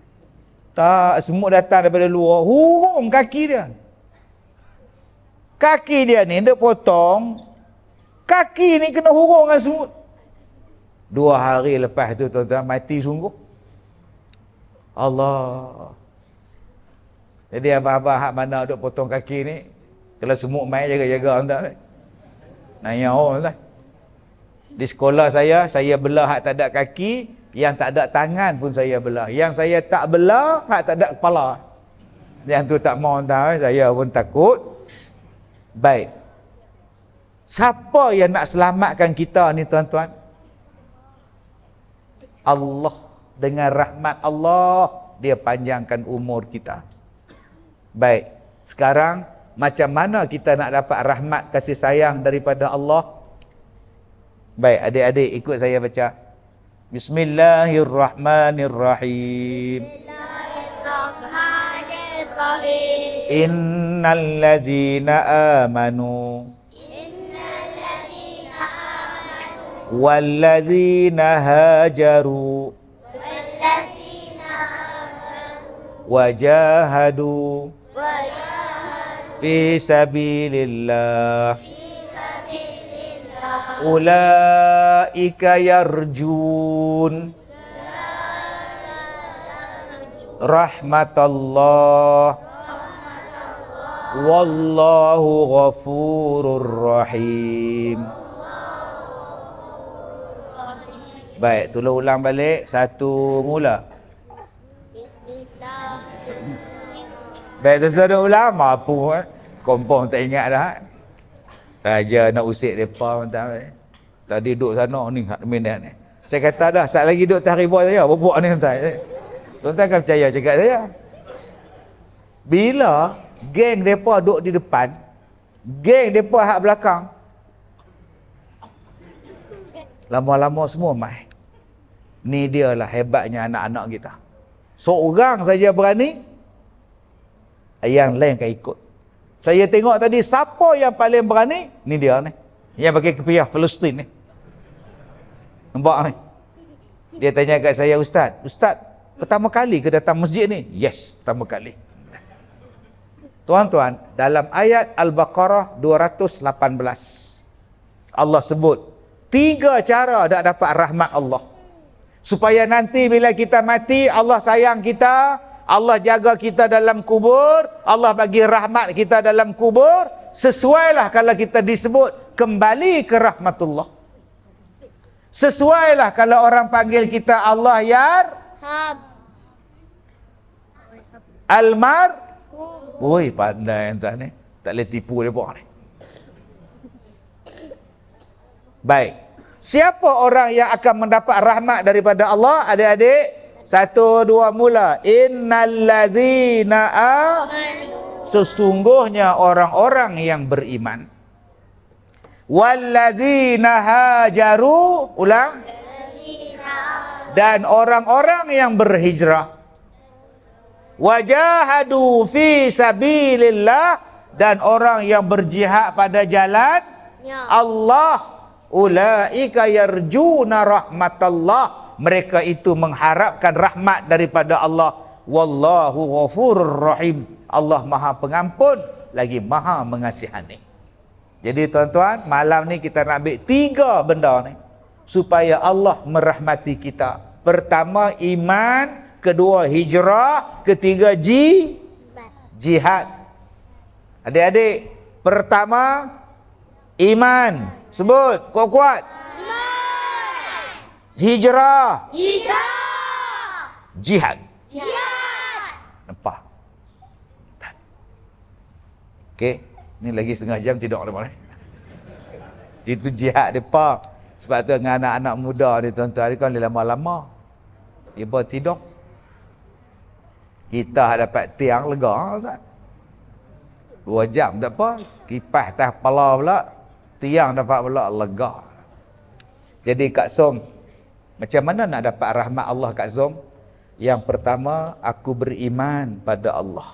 Tak, semut datang daripada luar. Hurung kaki dia. Kaki dia ni dia potong. Kaki ni kena hurung dengan semut. Dua hari lepas tu tuan-tuan mati sungguh. Allah. Jadi apa-apa hak mana duk potong kaki ni, kalau semut main jaga-jaga tuan-tuan eh. Nanya orang tuan. Di sekolah saya, saya belah hak tak ada kaki, yang tak ada tangan pun saya belah. Yang saya tak belah, hak tak ada kepala. Yang tu tak mau tahu, eh. saya pun takut. Baik. Siapa yang nak selamatkan kita ni tuan-tuan? Allah dengan rahmat Allah dia panjangkan umur kita. Baik. Sekarang macam mana kita nak dapat rahmat kasih sayang daripada Allah? Baik, adik-adik ikut saya baca. Bismillahirrahmanirrahim. Bismillahirrahmanirrahim. Innal ladzina amanu والذين هاجروا والذين هاجروا وجاهدوا وجاهدوا في سبيل الله أولئك يرجون رحمة الله والله غفور رحيم Baik, tolong ulang balik. Satu mula. Baik, tu sudah ulang. Mampu eh. Kompong tak ingat dah. Eh. Raja nak usik mereka. Tadi, eh. tadi duduk sana ni. Minat ni. Saya kata dah, saat lagi duduk tahan ribuan saya, berbuat ni tuan eh. Tuan-tuan akan percaya cakap saya. Bila geng mereka duduk di depan, geng mereka hak belakang, lama-lama semua mai. Ni dia lah hebatnya anak-anak kita. Seorang saja berani, yang lain akan ikut. Saya tengok tadi siapa yang paling berani, ni dia ni. Yang pakai kepiah Palestin ni. Nampak ni. Dia tanya kat saya, Ustaz, Ustaz, pertama kali ke datang masjid ni? Yes, pertama kali. Tuan-tuan, dalam ayat Al-Baqarah 218, Allah sebut, tiga cara nak dapat rahmat Allah supaya nanti bila kita mati Allah sayang kita Allah jaga kita dalam kubur Allah bagi rahmat kita dalam kubur sesuailah kalau kita disebut kembali ke rahmatullah sesuailah kalau orang panggil kita Allah yar almar woi pandai entah ni tak boleh tipu dia pun baik Siapa orang yang akan mendapat rahmat daripada Allah? Adik-adik, satu dua mula. Innallazina sesungguhnya orang-orang yang beriman. Walladzina hajaru ulang dan orang-orang yang berhijrah wajahadu fi sabilillah dan orang yang berjihad pada jalan ya. Allah ulaika yarjuna rahmatallah mereka itu mengharapkan rahmat daripada Allah wallahu ghafurur rahim Allah Maha Pengampun lagi Maha Mengasihani jadi tuan-tuan malam ni kita nak ambil tiga benda ni supaya Allah merahmati kita pertama iman kedua hijrah ketiga ji jihad adik-adik pertama iman Sebut kuat-kuat. Iman. Hijrah. Hijrah. Jihad. Jihad. Nampak. Tak. Okey. Ni lagi setengah jam tidur boleh boleh. Itu jihad depa. Sebab tu dengan anak-anak muda ni tuan-tuan ni kan dia lama-lama. Dia buat tidur. Kita dapat tiang lega Dua jam tak apa. Kipas atas kepala pula tiang dapat pula lega. Jadi Kak Som, macam mana nak dapat rahmat Allah Kak Som? Yang pertama, aku beriman pada Allah.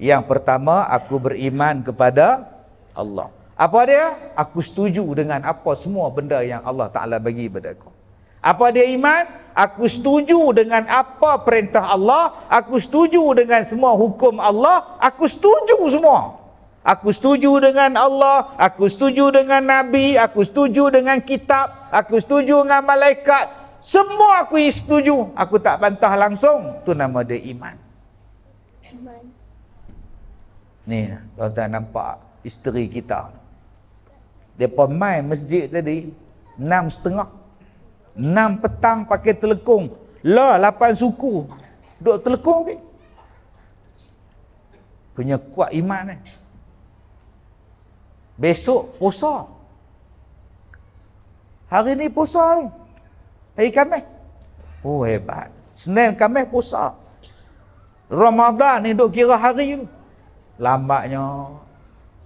Yang pertama, aku beriman kepada Allah. Apa dia? Aku setuju dengan apa semua benda yang Allah Ta'ala bagi kepada aku. Apa dia iman? Aku setuju dengan apa perintah Allah. Aku setuju dengan semua hukum Allah. Aku setuju semua. Aku setuju dengan Allah, aku setuju dengan Nabi, aku setuju dengan kitab, aku setuju dengan malaikat. Semua aku setuju. Aku tak bantah langsung. Itu nama dia iman. Ni, kalau tak nampak isteri kita. Dia main masjid tadi, enam setengah. Enam petang pakai telekung. Lah, lapan suku. Duk telekung ke? Punya kuat iman ni. Eh. Besok puasa. Hari ni puasa ni. Hari Khamis. Oh hebat. Senin Khamis puasa. Ramadan ni duk kira hari ni. Lambatnya.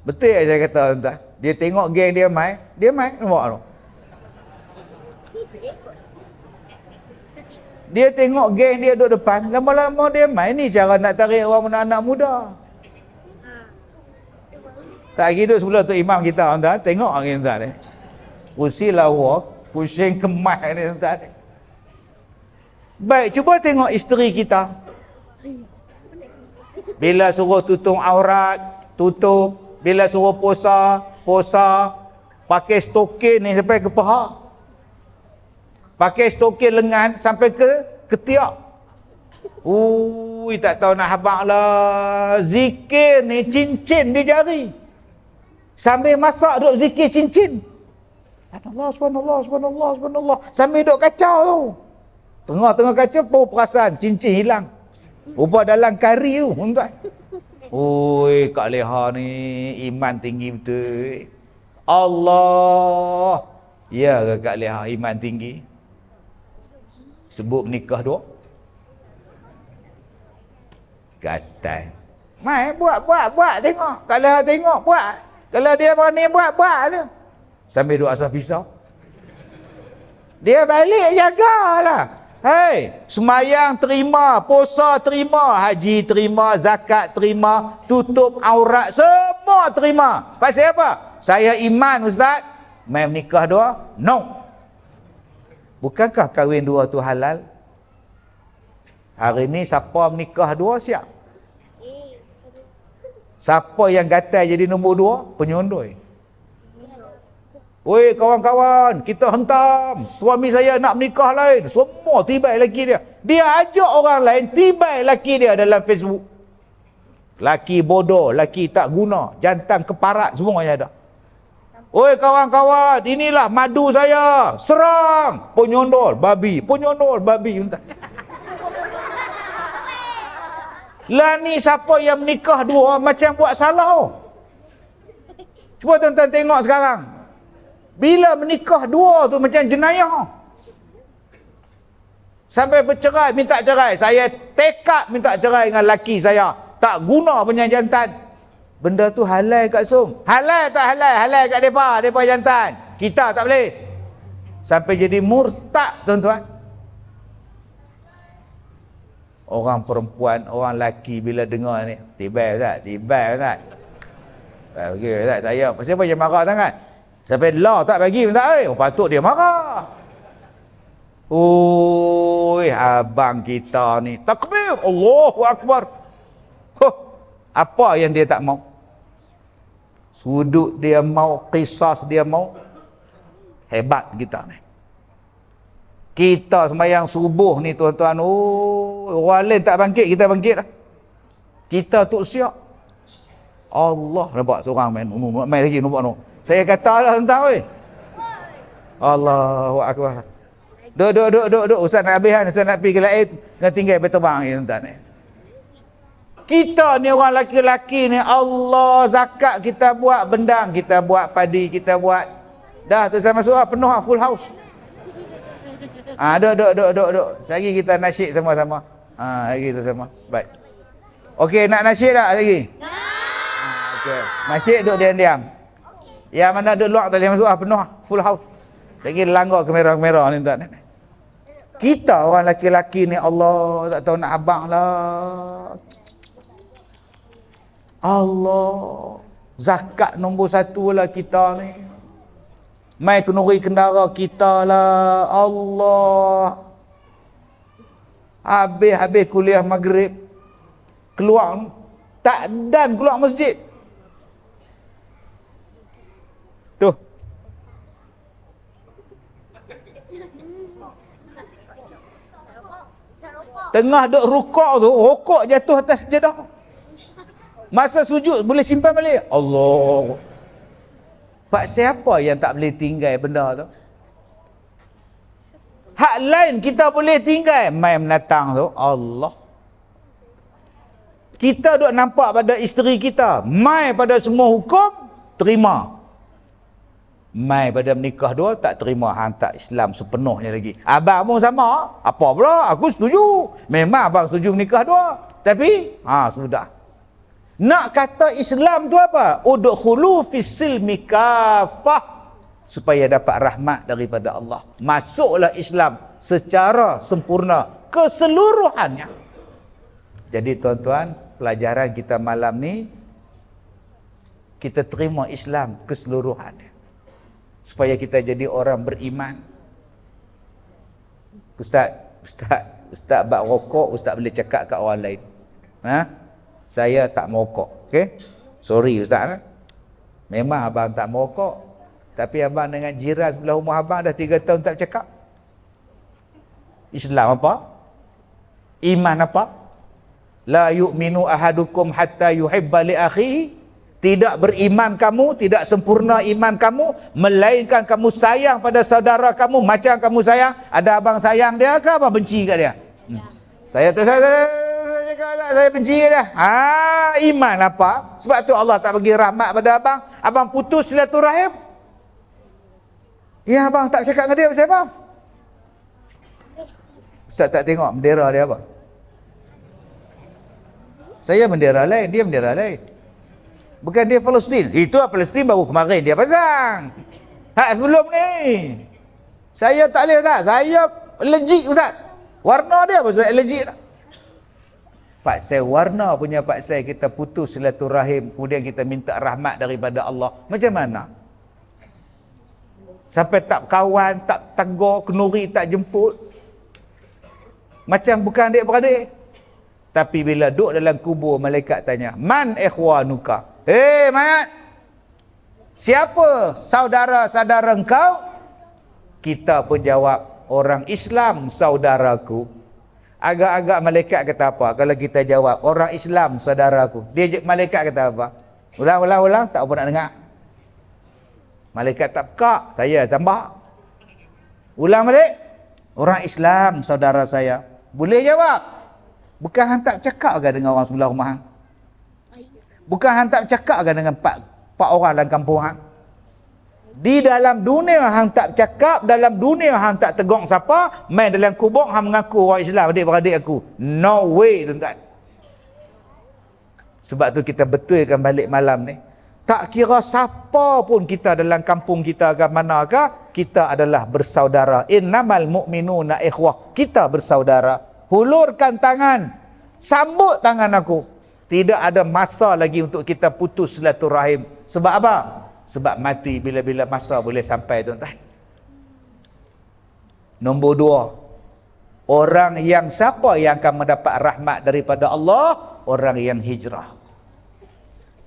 Betul aja saya kata tuan Dia tengok geng dia mai. Dia mai, Nampak tu. Dia tengok geng dia duduk depan. Lama-lama dia mai ni cara nak tarik orang anak-anak muda. Tak hidup sebelum tu imam kita orang tuan tengok orang tuan ni. Kursi eh. lawa, pusing kemah ni tuan ni. Eh. Baik, cuba tengok isteri kita. Bila suruh tutup aurat, tutup. Bila suruh posa posa, Pakai stokin ni sampai ke paha. Pakai stokin lengan sampai ke ketiak. Ui, tak tahu nak habak lah. Zikir ni cincin di jari. Sambil masak duk zikir cincin. Subhanallah, subhanallah, subhanallah, subhanallah. Sambil duk kacau tu. Tengah-tengah kacau pun oh, perasan cincin hilang. Rupa dalam kari tu, tuan-tuan. Oi, Kak Leha ni iman tinggi betul. Allah. Ya ke Kak Leha iman tinggi? Sebut nikah dua. Katan. Mai buat buat buat tengok. Kak Leha tengok buat. Kalau dia berani buat, buat dia. Lah. Sambil duduk asas pisau. Dia balik, jagalah. Hei, semayang terima, puasa terima, haji terima, zakat terima, tutup aurat, semua terima. Pasal apa? Saya iman, Ustaz. Mereka menikah dua? No. Bukankah kahwin dua tu halal? Hari ni siapa menikah dua siap? Siapa yang gatal jadi nombor dua? Penyondoi. Oi kawan-kawan, kita hentam. Suami saya nak menikah lain. Semua tiba lelaki dia. Dia ajak orang lain tiba lelaki dia dalam Facebook. Laki bodoh, laki tak guna, jantan keparat semuanya ada. Oi kawan-kawan, inilah madu saya. Serang penyondol babi, penyondol babi. Entah. Lah ni siapa yang menikah dua macam buat salah. Oh. Cuba tuan-tuan tengok sekarang. Bila menikah dua tu macam jenayah. Sampai bercerai, minta cerai. Saya tekad minta cerai dengan laki saya. Tak guna punya jantan. Benda tu halal kat sum. Halal tak halal? Halal kat mereka, mereka jantan. Kita tak boleh. Sampai jadi murtad tuan-tuan orang perempuan, orang laki bila dengar ni, tiba tak? tiba Ustaz. Tak pergi tak? saya. Siapa yang marah sangat? Sampai law tak bagi Ustaz, eh? Oh, patut dia marah. Ui, abang kita ni. Takbir, Allahu Akbar. Huh, apa yang dia tak mau? Sudut dia mau, kisah dia mau. Hebat kita ni. Kita sembahyang subuh ni tuan-tuan, oh, orang tak bangkit, kita bangkit lah. Kita tu siap. Allah nampak seorang main, main lagi nampak tu. Saya kata lah tuan-tuan weh. Allahu Akbar. Duk, duk, duk, duk, duk. Ustaz nak habis kan? Ustaz nak pergi ke lain, nak tinggal berterbang ni tuan-tuan ni. Kita ni orang laki-laki ni, Allah zakat kita buat, bendang kita buat, padi kita buat. Dah tu saya masuk lah, penuh lah, full house. Ha, ah, duk, duk, duk, duk, duk. Sekejap kita nasyik sama-sama. Ha, lagi kita sama. Ah, Baik. Okey, nak nasyik tak lagi? Ya. Ha, Okey. Nasyik duk diam-diam. Okey. Yang mana duk luar tak boleh masuk. Ah, penuh. Full house. Lagi langgar kamera-kamera ni tak Kita orang lelaki-lelaki ni Allah tak tahu nak abang lah. Allah. Zakat nombor satu lah kita ni. Mai kenuri kendara kita lah. Allah. Habis-habis kuliah maghrib. Keluar. Tak dan keluar masjid. tu Tengah duk rukuk tu, rukuk jatuh atas sejadah. Masa sujud boleh simpan balik. Allah. Allah. Pak siapa yang tak boleh tinggal benda tu? Hak lain kita boleh tinggal. Main menatang tu. Allah. Kita duk nampak pada isteri kita. main pada semua hukum. Terima. Main pada menikah dua tak terima hang tak Islam sepenuhnya lagi. Abang pun sama. Apa pula? Aku setuju. Memang abang setuju menikah dua. Tapi, ha sudah. Nak kata Islam tu apa? Udkhulu fisil mikafah. Supaya dapat rahmat daripada Allah. Masuklah Islam secara sempurna. Keseluruhannya. Jadi tuan-tuan, pelajaran kita malam ni. Kita terima Islam keseluruhannya. Supaya kita jadi orang beriman. Ustaz, Ustaz, Ustaz bak rokok, Ustaz boleh cakap kat orang lain. Ha? saya tak mokok, okay? Sorry ustaz lah. Memang abang tak mokok. Tapi abang dengan jiran sebelah rumah abang dah tiga tahun tak cakap. Islam apa? Iman apa? La yu'minu ahadukum hatta yuhibba li Tidak beriman kamu, tidak sempurna iman kamu, melainkan kamu sayang pada saudara kamu macam kamu sayang. Ada abang sayang dia ke apa benci kat dia? Hmm. Saya tersayang mereka tak, saya benci dah. Ha, iman apa? Sebab tu Allah tak bagi rahmat pada abang. Abang putus silaturahim. Ya abang tak cakap dengan dia pasal apa? Ustaz tak tengok bendera dia apa? Saya bendera lain, dia bendera lain. Bukan dia Palestin. Itu lah Palestin baru kemarin dia pasang. Hak sebelum ni. Saya tak boleh tak. Saya legit Ustaz. Warna dia apa Ustaz? Legit tak? Pak Sel warna punya Pak Sel kita putus silaturahim kemudian kita minta rahmat daripada Allah macam mana sampai tak kawan tak tegur kenuri tak jemput macam bukan adik-beradik tapi bila duduk dalam kubur malaikat tanya man ikhwanuka hey eh, mayat siapa saudara-saudara engkau kita pun jawab orang Islam saudaraku Agak-agak malaikat kata apa? Kalau kita jawab, orang Islam, saudara aku. Dia malaikat kata apa? Ulang, ulang, ulang. Tak apa nak dengar. Malaikat tak peka. Saya tambah. Ulang balik. Orang Islam, saudara saya. Boleh jawab. Bukan tak cakap ke dengan orang sebelah rumah? Bukan tak cakap ke dengan pak pak orang dalam kampung? Hang? di dalam dunia hang tak cakap dalam dunia hang tak tegong siapa main dalam kubur hang mengaku orang Islam adik-beradik aku no way tuan-tuan sebab tu kita betulkan balik malam ni tak kira siapa pun kita dalam kampung kita ke manakah kita adalah bersaudara innamal mu'minuna ikhwah kita bersaudara hulurkan tangan sambut tangan aku tidak ada masa lagi untuk kita putus silaturahim sebab apa sebab mati bila-bila masa boleh sampai tuan-tuan. Nombor dua. Orang yang siapa yang akan mendapat rahmat daripada Allah? Orang yang hijrah.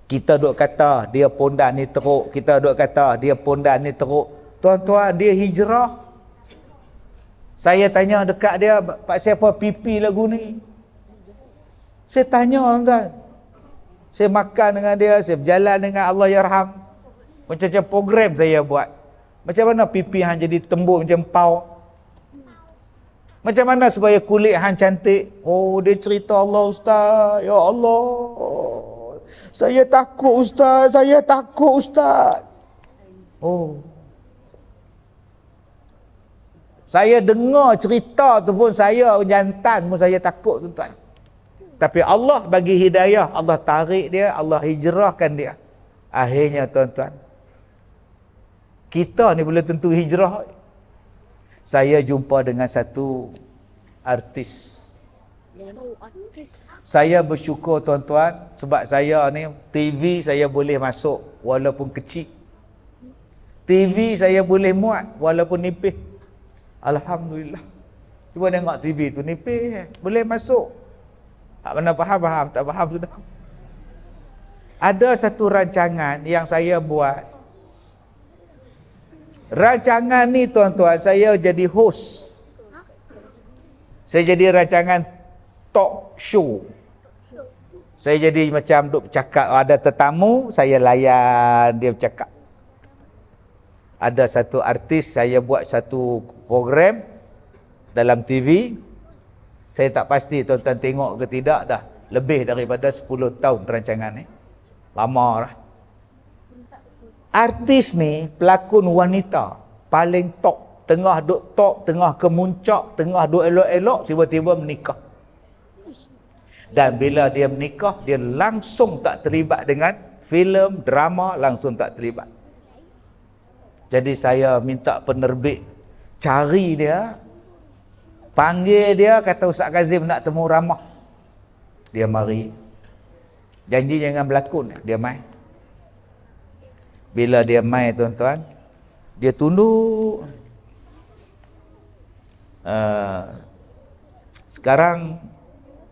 Kita duk kata dia pondan ni teruk. Kita duk kata dia pondan ni teruk. Tuan-tuan dia hijrah. Saya tanya dekat dia, Pak siapa pipi lagu ni? Saya tanya orang kan. Saya makan dengan dia, saya berjalan dengan Allah Yarham. Macam-macam program saya buat. Macam mana pipi hang jadi tembuk macam pau? Macam mana supaya kulit hang cantik? Oh, dia cerita Allah Ustaz. Ya Allah. Saya takut Ustaz. Saya takut Ustaz. Oh. Saya dengar cerita tu pun saya jantan pun saya takut tuan-tuan. Tapi Allah bagi hidayah. Allah tarik dia. Allah hijrahkan dia. Akhirnya tuan-tuan kita ni boleh tentu hijrah saya jumpa dengan satu artis saya bersyukur tuan-tuan sebab saya ni TV saya boleh masuk walaupun kecil TV saya boleh muat walaupun nipis Alhamdulillah cuba tengok TV tu nipis boleh masuk tak pernah faham-faham tak faham sudah ada satu rancangan yang saya buat Rancangan ni tuan-tuan saya jadi host. Saya jadi rancangan talk show. Saya jadi macam duk bercakap ada tetamu, saya layan dia bercakap. Ada satu artis saya buat satu program dalam TV. Saya tak pasti tuan-tuan tengok ke tidak dah. Lebih daripada 10 tahun rancangan ni. Lama lah artis ni pelakon wanita paling top tengah duk top tengah kemuncak tengah duk elok-elok tiba-tiba menikah dan bila dia menikah dia langsung tak terlibat dengan filem drama langsung tak terlibat jadi saya minta penerbit cari dia panggil dia kata Ustaz Kazim nak temu ramah dia mari janji jangan berlakon dia main bila dia main tuan-tuan, dia tunduk. Uh, sekarang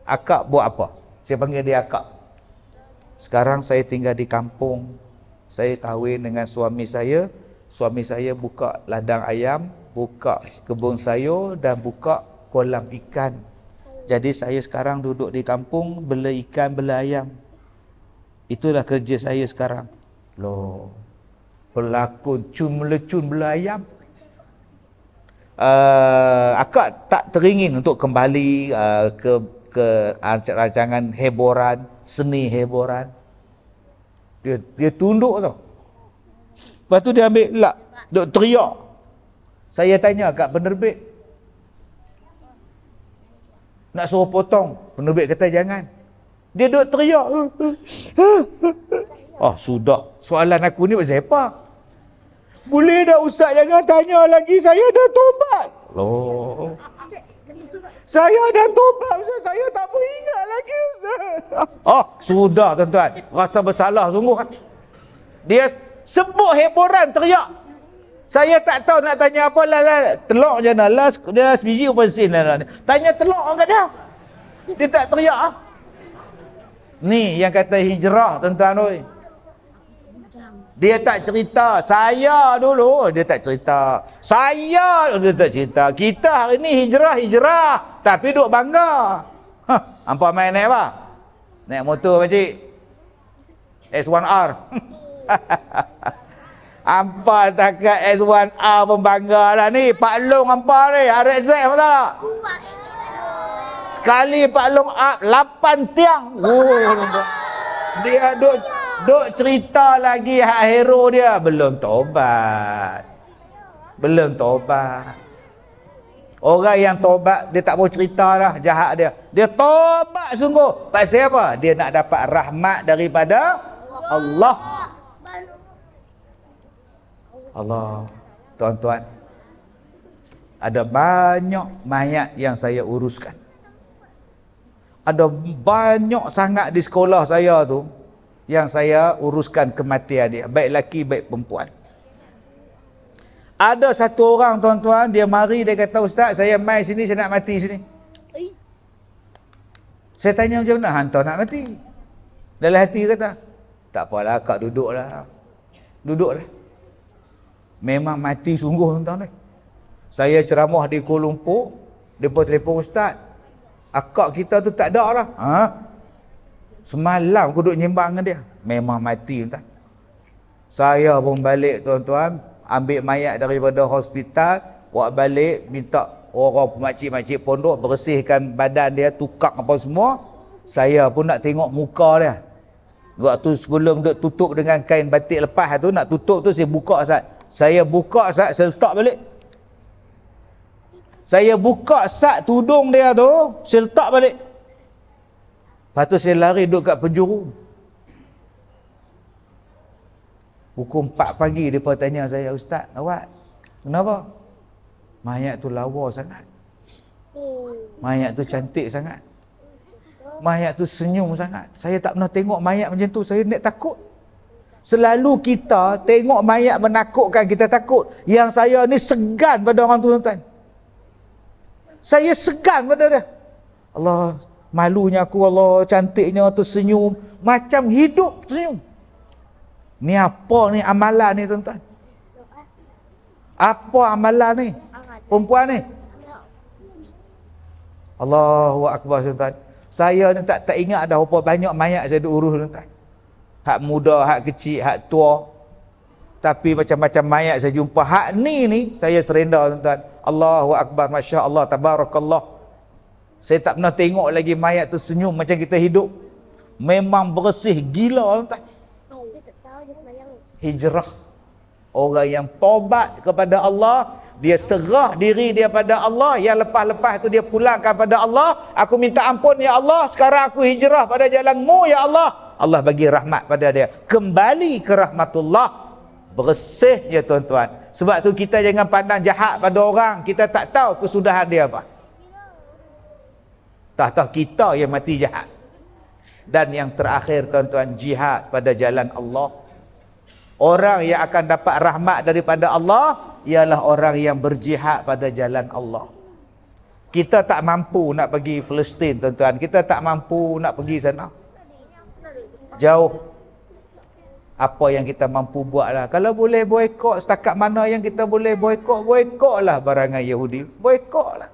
akak buat apa? Saya panggil dia akak. Sekarang saya tinggal di kampung. Saya kahwin dengan suami saya. Suami saya buka ladang ayam, buka kebun sayur dan buka kolam ikan. Jadi saya sekarang duduk di kampung bela ikan, bela ayam. Itulah kerja saya sekarang. Loh pelakon cun melecun bela ayam Uh, akak tak teringin untuk kembali uh, ke ke rancangan heboran seni heboran dia dia tunduk tu lepas tu dia ambil lak duk teriak saya tanya kat penerbit nak suruh potong penerbit kata jangan dia duk teriak oh sudah soalan aku ni pasal apa boleh dah ustaz jangan tanya lagi saya dah tobat. Loh. Saya dah tobat ustaz, saya tak pun ingat lagi ustaz. Oh sudah tuan-tuan. Rasa bersalah sungguh. Kan? Dia sebut heboran teriak. Saya tak tahu nak tanya apa lah, lah. Telok je lah. dia sebiji pun sin lah, lah. Tanya telok kat dia. Dia tak teriak lah. Ni yang kata hijrah tuan -tuan, dia tak cerita. Saya dulu, oh, dia tak cerita. Saya dulu, dia tak cerita. Kita hari ni hijrah-hijrah. Tapi duk bangga. Ha, ampun main naik apa? Naik motor pakcik. S1R. Ampa takat S1R pun bangga lah ni. Pak Long ampa ni. RXZ apa tak? Lah? Sekali Pak Long up. Lapan tiang. Oh, dia duk... Duk cerita lagi hak hero dia belum tobat. Belum tobat. Orang yang tobat dia tak mau cerita dah jahat dia. Dia tobat sungguh. Pasal apa? Dia nak dapat rahmat daripada Allah. Allah. Tuan-tuan. Ada banyak mayat yang saya uruskan. Ada banyak sangat di sekolah saya tu yang saya uruskan kematian dia baik laki baik perempuan ada satu orang tuan-tuan dia mari dia kata ustaz saya mai sini saya nak mati sini saya tanya macam mana hantar nak mati dalam hati kata tak apalah kak duduklah duduklah memang mati sungguh tuan-tuan ni saya ceramah di Kuala Lumpur depa telefon ustaz akak kita tu tak ada lah ha Semalam aku duduk nyimbang dengan dia. Memang mati tuan. Saya pun balik tuan-tuan, ambil mayat daripada hospital, buat balik minta orang pemakcik-makcik pondok bersihkan badan dia, tukar apa semua. Saya pun nak tengok muka dia. Waktu sebelum duduk tutup dengan kain batik lepas tu, nak tutup tu saya buka sat. Saya buka sat, saya letak balik. Saya buka sat tudung dia tu, saya letak balik. Lepas tu saya lari duduk kat penjuru. Pukul 4 pagi dia pun tanya saya, Ustaz, awak kenapa? Mayat tu lawa sangat. Mayat tu cantik sangat. Mayat tu senyum sangat. Saya tak pernah tengok mayat macam tu. Saya nak takut. Selalu kita tengok mayat menakutkan kita takut. Yang saya ni segan pada orang tu. Saya segan pada dia. Allah Malunya aku Allah cantiknya tersenyum Macam hidup tersenyum Ni apa ni amalan ni tuan-tuan Apa amalan ni Perempuan ni Allahu Akbar tuan-tuan Saya ni tak, tak ingat dah berapa banyak mayat saya diurus tuan-tuan Hak muda, hak kecil, hak tua Tapi macam-macam mayat saya jumpa Hak ni ni saya serendah tuan-tuan Allahu Akbar Masya Allah Tabarakallah saya tak pernah tengok lagi mayat tersenyum macam kita hidup memang bersih gila orang tak hijrah orang yang tobat kepada Allah dia serah diri dia pada Allah yang lepas-lepas tu dia pulang kepada Allah aku minta ampun ya Allah sekarang aku hijrah pada jalanmu ya Allah Allah bagi rahmat pada dia kembali ke rahmatullah bersih ya tuan-tuan sebab tu kita jangan pandang jahat pada orang kita tak tahu kesudahan dia apa tahu kita yang mati jahat. Dan yang terakhir tuan-tuan jihad pada jalan Allah. Orang yang akan dapat rahmat daripada Allah ialah orang yang berjihad pada jalan Allah. Kita tak mampu nak pergi Palestin tuan-tuan. Kita tak mampu nak pergi sana. Jauh apa yang kita mampu buat lah. Kalau boleh boykot setakat mana yang kita boleh boykot, boykot lah barangan Yahudi. Boykot lah.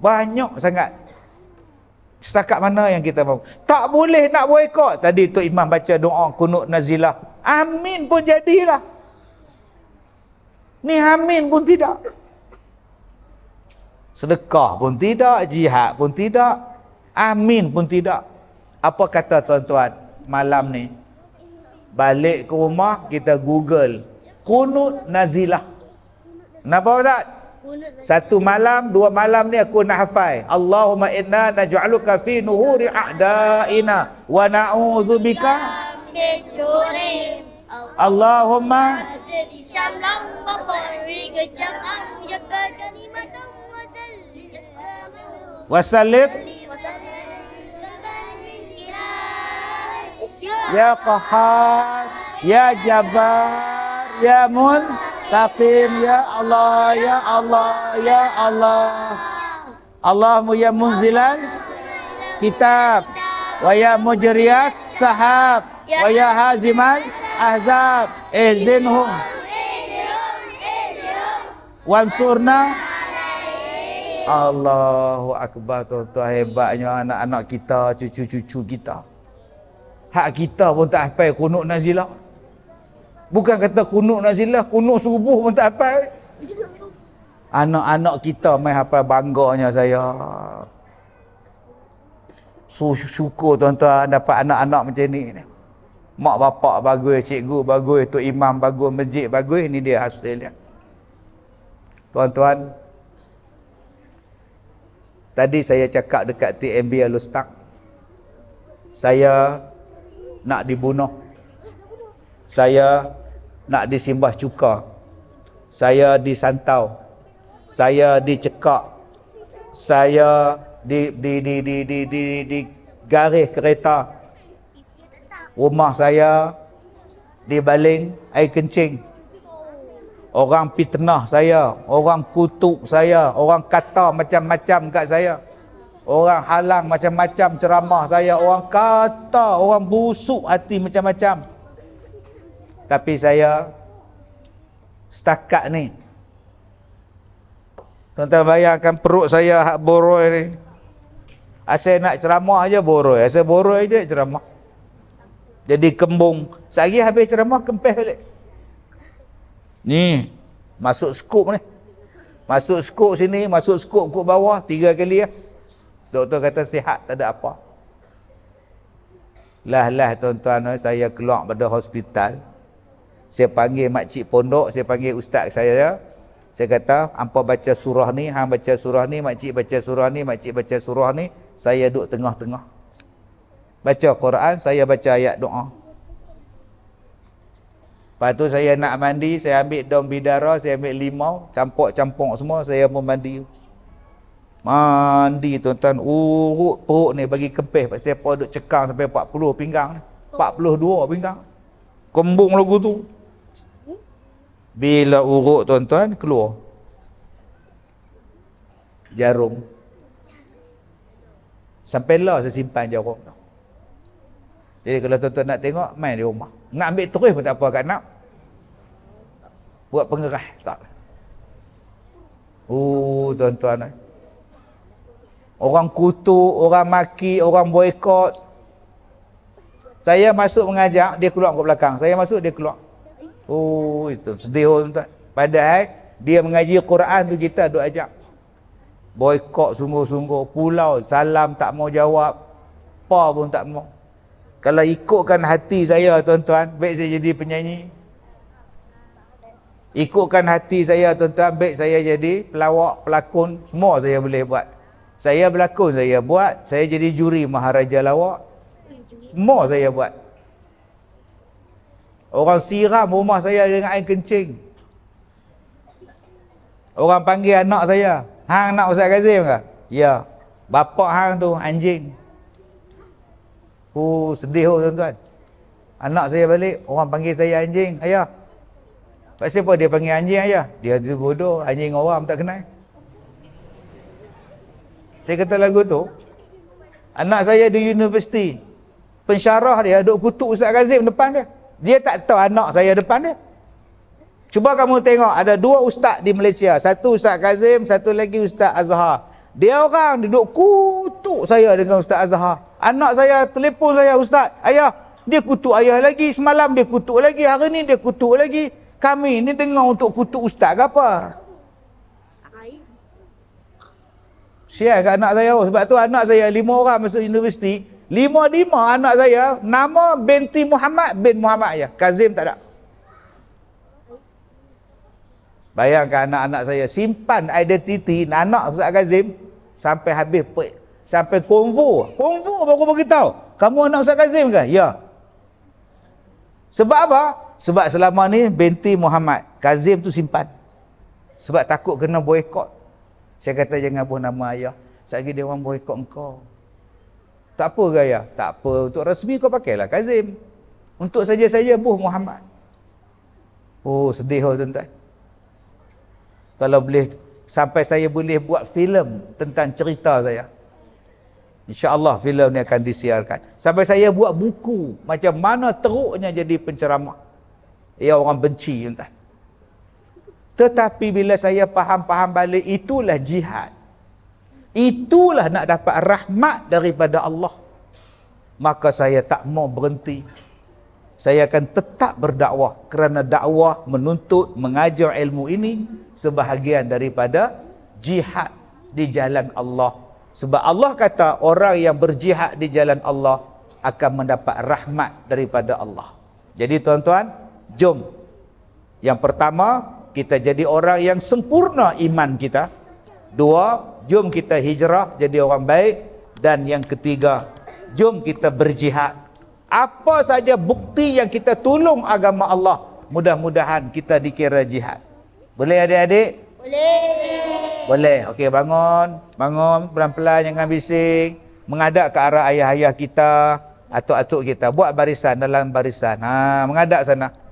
Banyak sangat Setakat mana yang kita mahu. Tak boleh nak boykot. Tadi Tok Imam baca doa kunut nazilah. Amin pun jadilah. Ni amin pun tidak. Sedekah pun tidak. Jihad pun tidak. Amin pun tidak. Apa kata tuan-tuan malam ni? Balik ke rumah kita google. Kunut nazilah. Nampak tak? Satu malam, dua malam ni aku nak hafal. Allahumma inna naj'aluka fi nuhuri a'da'ina wa na'udzu bika Allahumma wasallim ya qahhar ya jabbar Ya Mun Taqim Ya Allah Ya Allah Ya Allah Allah Mu Ya Munzilan Kitab Wa Ya Mujriyas Sahab Wa Ya Haziman Ahzab Ihzinhum Wansurna Allahu Akbar Tuan-tuan hebatnya anak-anak kita Cucu-cucu kita Hak kita pun tak sampai kunuk nazilah Bukan kata kunuk nazilah, kunuk subuh pun tak hafal. Anak-anak kita main apa bangganya saya. So, syukur tuan-tuan dapat anak-anak macam ni. Mak bapak bagus, cikgu bagus, tu imam bagus, masjid bagus, ni dia hasilnya. Tuan-tuan, tadi saya cakap dekat TMB Alustak, saya nak dibunuh. Saya nak disimbah cuka. Saya disantau. Saya dicekak. Saya di di di di di di, di, di garis kereta. Rumah saya dibaling air kencing. Orang pitnah saya, orang kutuk saya, orang kata macam-macam kat saya. Orang halang macam-macam ceramah saya, orang kata, orang busuk hati macam-macam. Tapi saya setakat ni. Tuan-tuan bayangkan perut saya hak boroi ni. Asal nak ceramah aja boroi. Asal boroi je ceramah. Jadi kembung. Sehari habis ceramah kempes balik. Ni. Masuk skop ni. Masuk skop sini, masuk skop ke bawah. Tiga kali ya. Doktor kata sihat tak ada apa. Lah-lah tuan-tuan saya keluar pada hospital saya panggil Mak Cik pondok, saya panggil ustaz saya ya. Saya kata, hampa baca surah ni, hang baca surah ni, Mak Cik baca surah ni, Mak Cik baca surah ni, saya duduk tengah-tengah. Baca Quran, saya baca ayat doa. Lepas tu saya nak mandi, saya ambil daun bidara, saya ambil limau, campur-campur semua, saya pun mandi. Mandi tuan-tuan, urut perut ni bagi kempih. Saya pun duduk cekang sampai 40 pinggang. 42 pinggang. Kembung logo tu. Bila urut tuan-tuan keluar jarum. Sampai lah saya simpan jarum tu. Jadi kalau tuan-tuan nak tengok main di rumah. Nak ambil terus pun tak apa kat nak. Buat pengerah tak. Oh tuan-tuan eh. Orang kutu, orang maki, orang boikot. Saya masuk mengajak, dia keluar ke belakang. Saya masuk, dia keluar. Oh, itu sedih orang tuan. Padahal eh, dia mengaji Quran tu kita duk ajak. Boykot sungguh-sungguh pulau, salam tak mau jawab. Pa pun tak mau. Kalau ikutkan hati saya tuan-tuan, baik saya jadi penyanyi. Ikutkan hati saya tuan-tuan, baik saya jadi pelawak, pelakon, semua saya boleh buat. Saya berlakon, saya buat. Saya jadi juri Maharaja Lawak. Semua saya buat. Orang siram rumah saya dengan air kencing. Orang panggil anak saya. Hang nak Ustaz Kazim ke? Ya. Bapak hang tu anjing. Oh, sedih oh tuan-tuan. Anak saya balik, orang panggil saya anjing. Ayah. Pak siapa dia panggil anjing ayah? Dia tu bodoh, anjing orang tak kenal. Saya kata lagu tu. Anak saya di universiti. Pensyarah dia duk kutuk Ustaz Kazim depan dia. Dia tak tahu anak saya depan dia. Cuba kamu tengok ada dua ustaz di Malaysia. Satu ustaz Kazim, satu lagi ustaz Azhar. Dia orang duduk kutuk saya dengan ustaz Azhar. Anak saya telefon saya ustaz, ayah. Dia kutuk ayah lagi, semalam dia kutuk lagi, hari ni dia kutuk lagi. Kami ni dengar untuk kutuk ustaz ke apa? Share ke anak saya. Oh, sebab tu anak saya lima orang masuk universiti. Lima-lima anak saya, nama binti Muhammad bin Muhammad ya. Kazim tak ada. Bayangkan anak-anak saya simpan identiti anak Ustaz Kazim sampai habis pe- sampai konvo. Konvo baru bagi tahu, kamu anak Ustaz Kazim ke? Ya. Sebab apa? Sebab selama ni binti Muhammad, Kazim tu simpan. Sebab takut kena boikot. Saya kata jangan buah nama ayah. Sebab dia orang boikot engkau. Tak apa gaya. Tak apa. Untuk resmi kau pakailah Kazim. Untuk saja-saja buh Muhammad. Oh sedih lah tuan-tuan. Kalau boleh sampai saya boleh buat filem tentang cerita saya. Insya Allah filem ni akan disiarkan. Sampai saya buat buku macam mana teruknya jadi penceramah. Ya orang benci tuan-tuan. Tetapi bila saya faham-faham balik itulah jihad. Itulah nak dapat rahmat daripada Allah. Maka saya tak mau berhenti. Saya akan tetap berdakwah kerana dakwah menuntut mengajar ilmu ini sebahagian daripada jihad di jalan Allah. Sebab Allah kata orang yang berjihad di jalan Allah akan mendapat rahmat daripada Allah. Jadi tuan-tuan, jom. Yang pertama, kita jadi orang yang sempurna iman kita. Dua, jom kita hijrah jadi orang baik dan yang ketiga jom kita berjihad apa saja bukti yang kita tolong agama Allah mudah-mudahan kita dikira jihad boleh adik-adik boleh boleh okey bangun bangun pelan-pelan jangan bising mengadap ke arah ayah-ayah kita atuk-atuk kita buat barisan dalam barisan ha mengadap sana